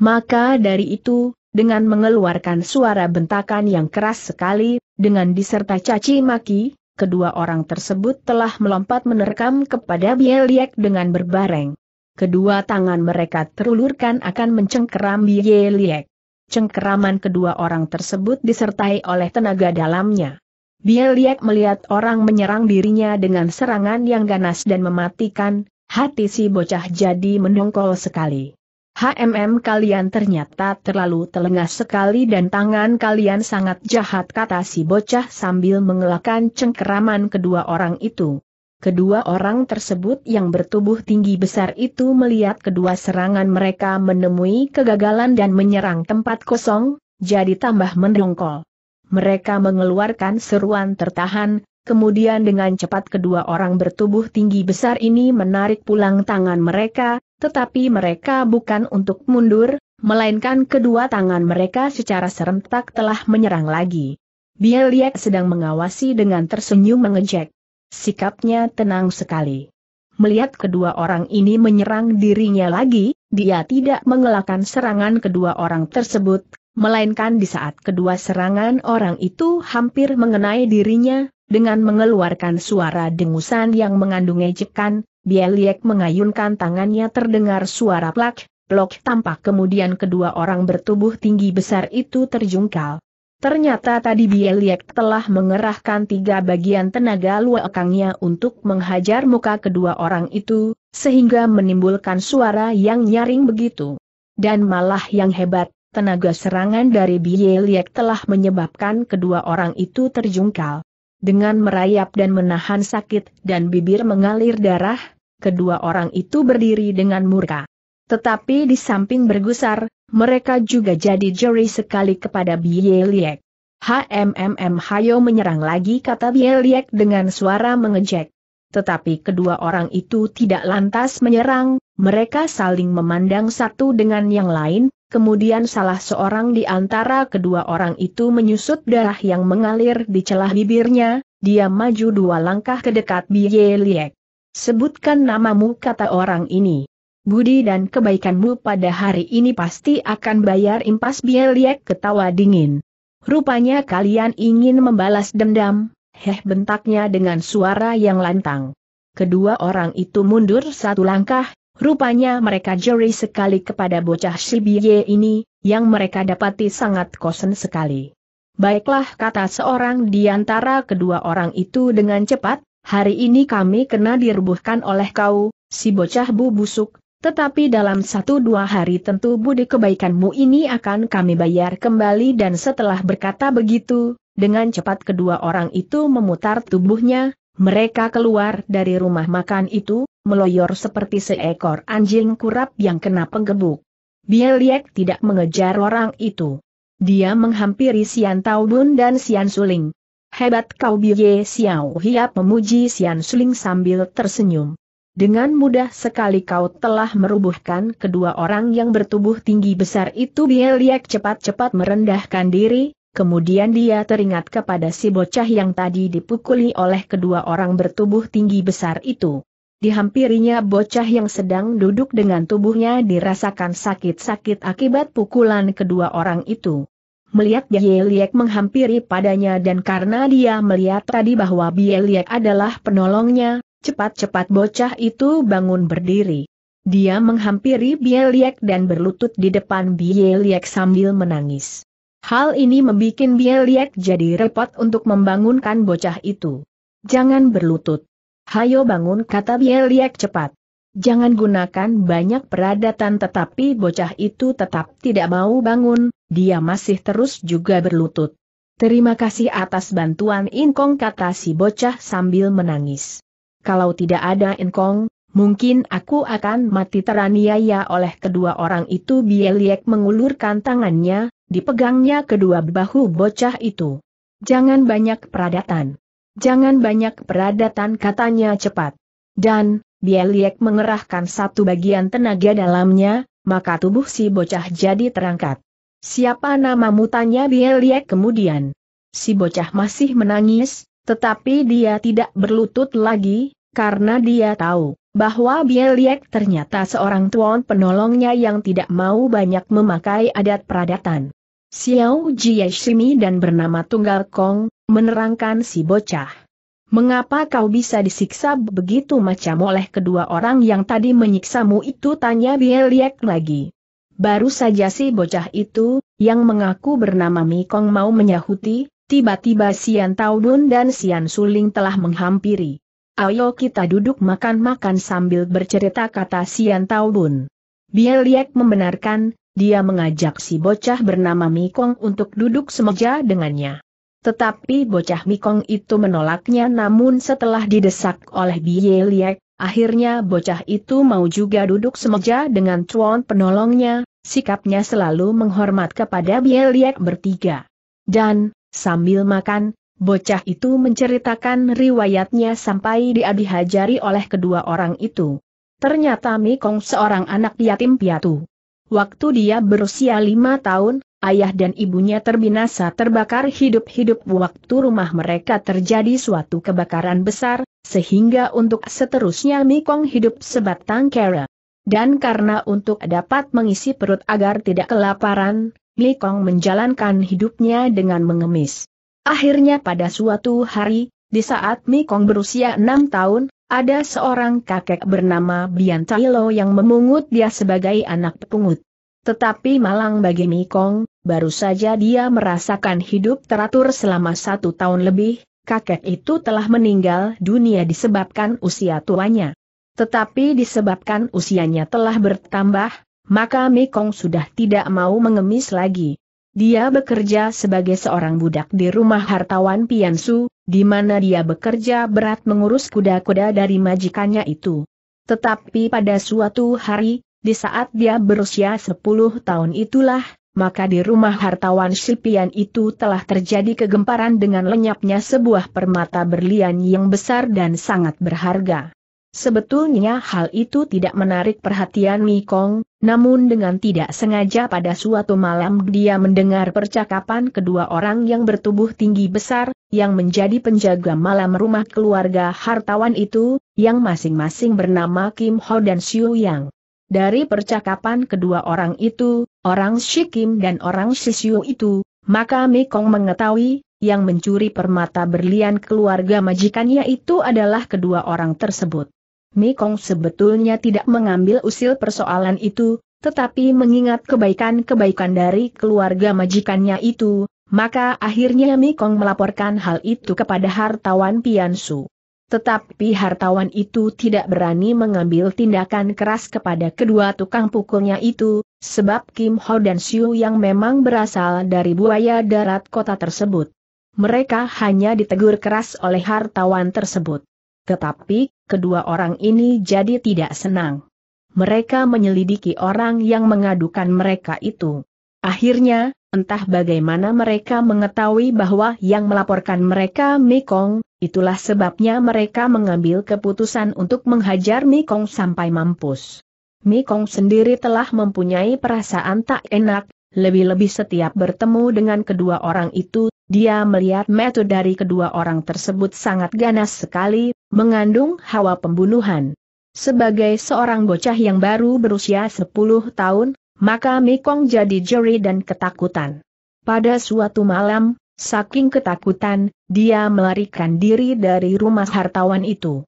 Maka dari itu, dengan mengeluarkan suara bentakan yang keras sekali, dengan disertai caci maki, kedua orang tersebut telah melompat menerkam kepada Bieliek dengan berbareng kedua tangan mereka terulurkan akan mencengkeram Ye Liek. Cengkeraman kedua orang tersebut disertai oleh tenaga dalamnya. Bieliek Liek melihat orang menyerang dirinya dengan serangan yang ganas dan mematikan, hati si bocah jadi mendongkol sekali. HMM kalian ternyata terlalu telengah sekali dan tangan kalian sangat jahat kata si bocah sambil mengelakkan cengkeraman kedua orang itu. Kedua orang tersebut yang bertubuh tinggi besar itu melihat kedua serangan mereka menemui kegagalan dan menyerang tempat kosong, jadi tambah mendongkol. Mereka mengeluarkan seruan tertahan, kemudian dengan cepat kedua orang bertubuh tinggi besar ini menarik pulang tangan mereka, tetapi mereka bukan untuk mundur, melainkan kedua tangan mereka secara serentak telah menyerang lagi. Bieliek sedang mengawasi dengan tersenyum mengejek. Sikapnya tenang sekali. Melihat kedua orang ini menyerang dirinya lagi, dia tidak mengelakkan serangan kedua orang tersebut, melainkan di saat kedua serangan orang itu hampir mengenai dirinya, dengan mengeluarkan suara dengusan yang mengandung ejekan, Bieliek mengayunkan tangannya terdengar suara plak, plok tampak kemudian kedua orang bertubuh tinggi besar itu terjungkal. Ternyata tadi Bieliek telah mengerahkan tiga bagian tenaga luakangnya untuk menghajar muka kedua orang itu, sehingga menimbulkan suara yang nyaring begitu. Dan malah yang hebat, tenaga serangan dari Bieliek telah menyebabkan kedua orang itu terjungkal. Dengan merayap dan menahan sakit dan bibir mengalir darah, kedua orang itu berdiri dengan murka. Tetapi di samping bergusar, mereka juga jadi juri sekali kepada Bieliek. HMMM Hayo menyerang lagi kata Bieliek dengan suara mengejek. Tetapi kedua orang itu tidak lantas menyerang, mereka saling memandang satu dengan yang lain, kemudian salah seorang di antara kedua orang itu menyusut darah yang mengalir di celah bibirnya, dia maju dua langkah ke dekat Bieliek. Sebutkan namamu kata orang ini budi dan kebaikanmu pada hari ini pasti akan bayar impas Bieliek ketawa dingin. Rupanya kalian ingin membalas dendam, heh bentaknya dengan suara yang lantang. Kedua orang itu mundur satu langkah, rupanya mereka jeri sekali kepada bocah Bie ini, yang mereka dapati sangat kosen sekali. Baiklah kata seorang di antara kedua orang itu dengan cepat, hari ini kami kena direbuhkan oleh kau, si bocah bu busuk, tetapi dalam satu dua hari tentu budi kebaikanmu ini akan kami bayar kembali dan setelah berkata begitu, dengan cepat kedua orang itu memutar tubuhnya, mereka keluar dari rumah makan itu, meloyor seperti seekor anjing kurap yang kena penggebuk. Bieliek tidak mengejar orang itu. Dia menghampiri Sian Taubun dan Sian Suling. Hebat kau Bie Xiao Hiap memuji Sian Suling sambil tersenyum. Dengan mudah sekali kau telah merubuhkan kedua orang yang bertubuh tinggi besar itu Bieliek cepat-cepat merendahkan diri, Kemudian dia teringat kepada si bocah yang tadi dipukuli oleh kedua orang bertubuh tinggi besar itu. Dihampirinya bocah yang sedang duduk dengan tubuhnya dirasakan sakit-sakit akibat pukulan kedua orang itu. Melihat Bieliek menghampiri padanya dan karena dia melihat tadi bahwa Bieliek adalah penolongnya, Cepat-cepat bocah itu bangun berdiri. Dia menghampiri Bieliek dan berlutut di depan Bieliek sambil menangis. Hal ini membuat Bieliek jadi repot untuk membangunkan bocah itu. Jangan berlutut. Hayo bangun kata Bieliek cepat. Jangan gunakan banyak peradatan tetapi bocah itu tetap tidak mau bangun, dia masih terus juga berlutut. Terima kasih atas bantuan Inkong kata si bocah sambil menangis kalau tidak ada Enkong, mungkin aku akan mati teraniaya oleh kedua orang itu Bieliek mengulurkan tangannya, dipegangnya kedua bahu bocah itu. Jangan banyak peradatan. Jangan banyak peradatan katanya cepat. Dan, Bieliek mengerahkan satu bagian tenaga dalamnya, maka tubuh si bocah jadi terangkat. Siapa namamu tanya Bieliek kemudian. Si bocah masih menangis, tetapi dia tidak berlutut lagi, karena dia tahu, bahwa Bieliek ternyata seorang tuan penolongnya yang tidak mau banyak memakai adat peradatan. Xiao Shimi dan bernama Tunggal Kong, menerangkan si bocah. Mengapa kau bisa disiksa begitu macam oleh kedua orang yang tadi menyiksamu itu tanya Bieliek lagi. Baru saja si bocah itu, yang mengaku bernama Mikong mau menyahuti, tiba-tiba Sian Taudun dan Sian Suling telah menghampiri. Ayo kita duduk makan-makan sambil bercerita kata Sian Taubun. Biel Liek membenarkan, dia mengajak si bocah bernama Mikong untuk duduk semeja dengannya. Tetapi bocah Mikong itu menolaknya namun setelah didesak oleh Biel Liek, akhirnya bocah itu mau juga duduk semeja dengan cuan penolongnya, sikapnya selalu menghormat kepada Biel Liek bertiga. Dan, sambil makan, Bocah itu menceritakan riwayatnya sampai dia dihajari oleh kedua orang itu. Ternyata Mikong seorang anak yatim piatu. Waktu dia berusia lima tahun, ayah dan ibunya terbinasa terbakar hidup-hidup waktu rumah mereka terjadi suatu kebakaran besar, sehingga untuk seterusnya Mikong hidup sebatang kera. Dan karena untuk dapat mengisi perut agar tidak kelaparan, Mikong menjalankan hidupnya dengan mengemis. Akhirnya pada suatu hari, di saat Mikong berusia enam tahun, ada seorang kakek bernama Bian Tailo yang memungut dia sebagai anak pungut. Tetapi malang bagi Mikong, baru saja dia merasakan hidup teratur selama satu tahun lebih, kakek itu telah meninggal dunia disebabkan usia tuanya. Tetapi disebabkan usianya telah bertambah, maka Mikong sudah tidak mau mengemis lagi. Dia bekerja sebagai seorang budak di rumah hartawan Piansu, di mana dia bekerja berat mengurus kuda-kuda dari majikannya itu. Tetapi pada suatu hari, di saat dia berusia 10 tahun itulah, maka di rumah hartawan Silpian itu telah terjadi kegemparan dengan lenyapnya sebuah permata berlian yang besar dan sangat berharga. Sebetulnya hal itu tidak menarik perhatian Mikong, namun dengan tidak sengaja pada suatu malam dia mendengar percakapan kedua orang yang bertubuh tinggi besar, yang menjadi penjaga malam rumah keluarga hartawan itu, yang masing-masing bernama Kim Ho dan Xiu Yang. Dari percakapan kedua orang itu, orang Shi Kim dan orang Shi Xiu itu, maka Mikong mengetahui yang mencuri permata berlian keluarga majikannya itu adalah kedua orang tersebut. Mekong sebetulnya tidak mengambil usil persoalan itu, tetapi mengingat kebaikan-kebaikan dari keluarga majikannya itu, maka akhirnya Mekong melaporkan hal itu kepada hartawan Piansu. Tetapi hartawan itu tidak berani mengambil tindakan keras kepada kedua tukang pukulnya itu, sebab Kim Ho dan Siu yang memang berasal dari buaya darat kota tersebut. Mereka hanya ditegur keras oleh hartawan tersebut. Tetapi, kedua orang ini jadi tidak senang. Mereka menyelidiki orang yang mengadukan mereka itu. Akhirnya, entah bagaimana mereka mengetahui bahwa yang melaporkan mereka Mekong, itulah sebabnya mereka mengambil keputusan untuk menghajar Mekong sampai mampus. Mekong sendiri telah mempunyai perasaan tak enak, lebih-lebih setiap bertemu dengan kedua orang itu, dia melihat metode dari kedua orang tersebut sangat ganas sekali, mengandung hawa pembunuhan. Sebagai seorang bocah yang baru berusia 10 tahun, maka Mekong jadi jeri dan ketakutan. Pada suatu malam, saking ketakutan, dia melarikan diri dari rumah hartawan itu.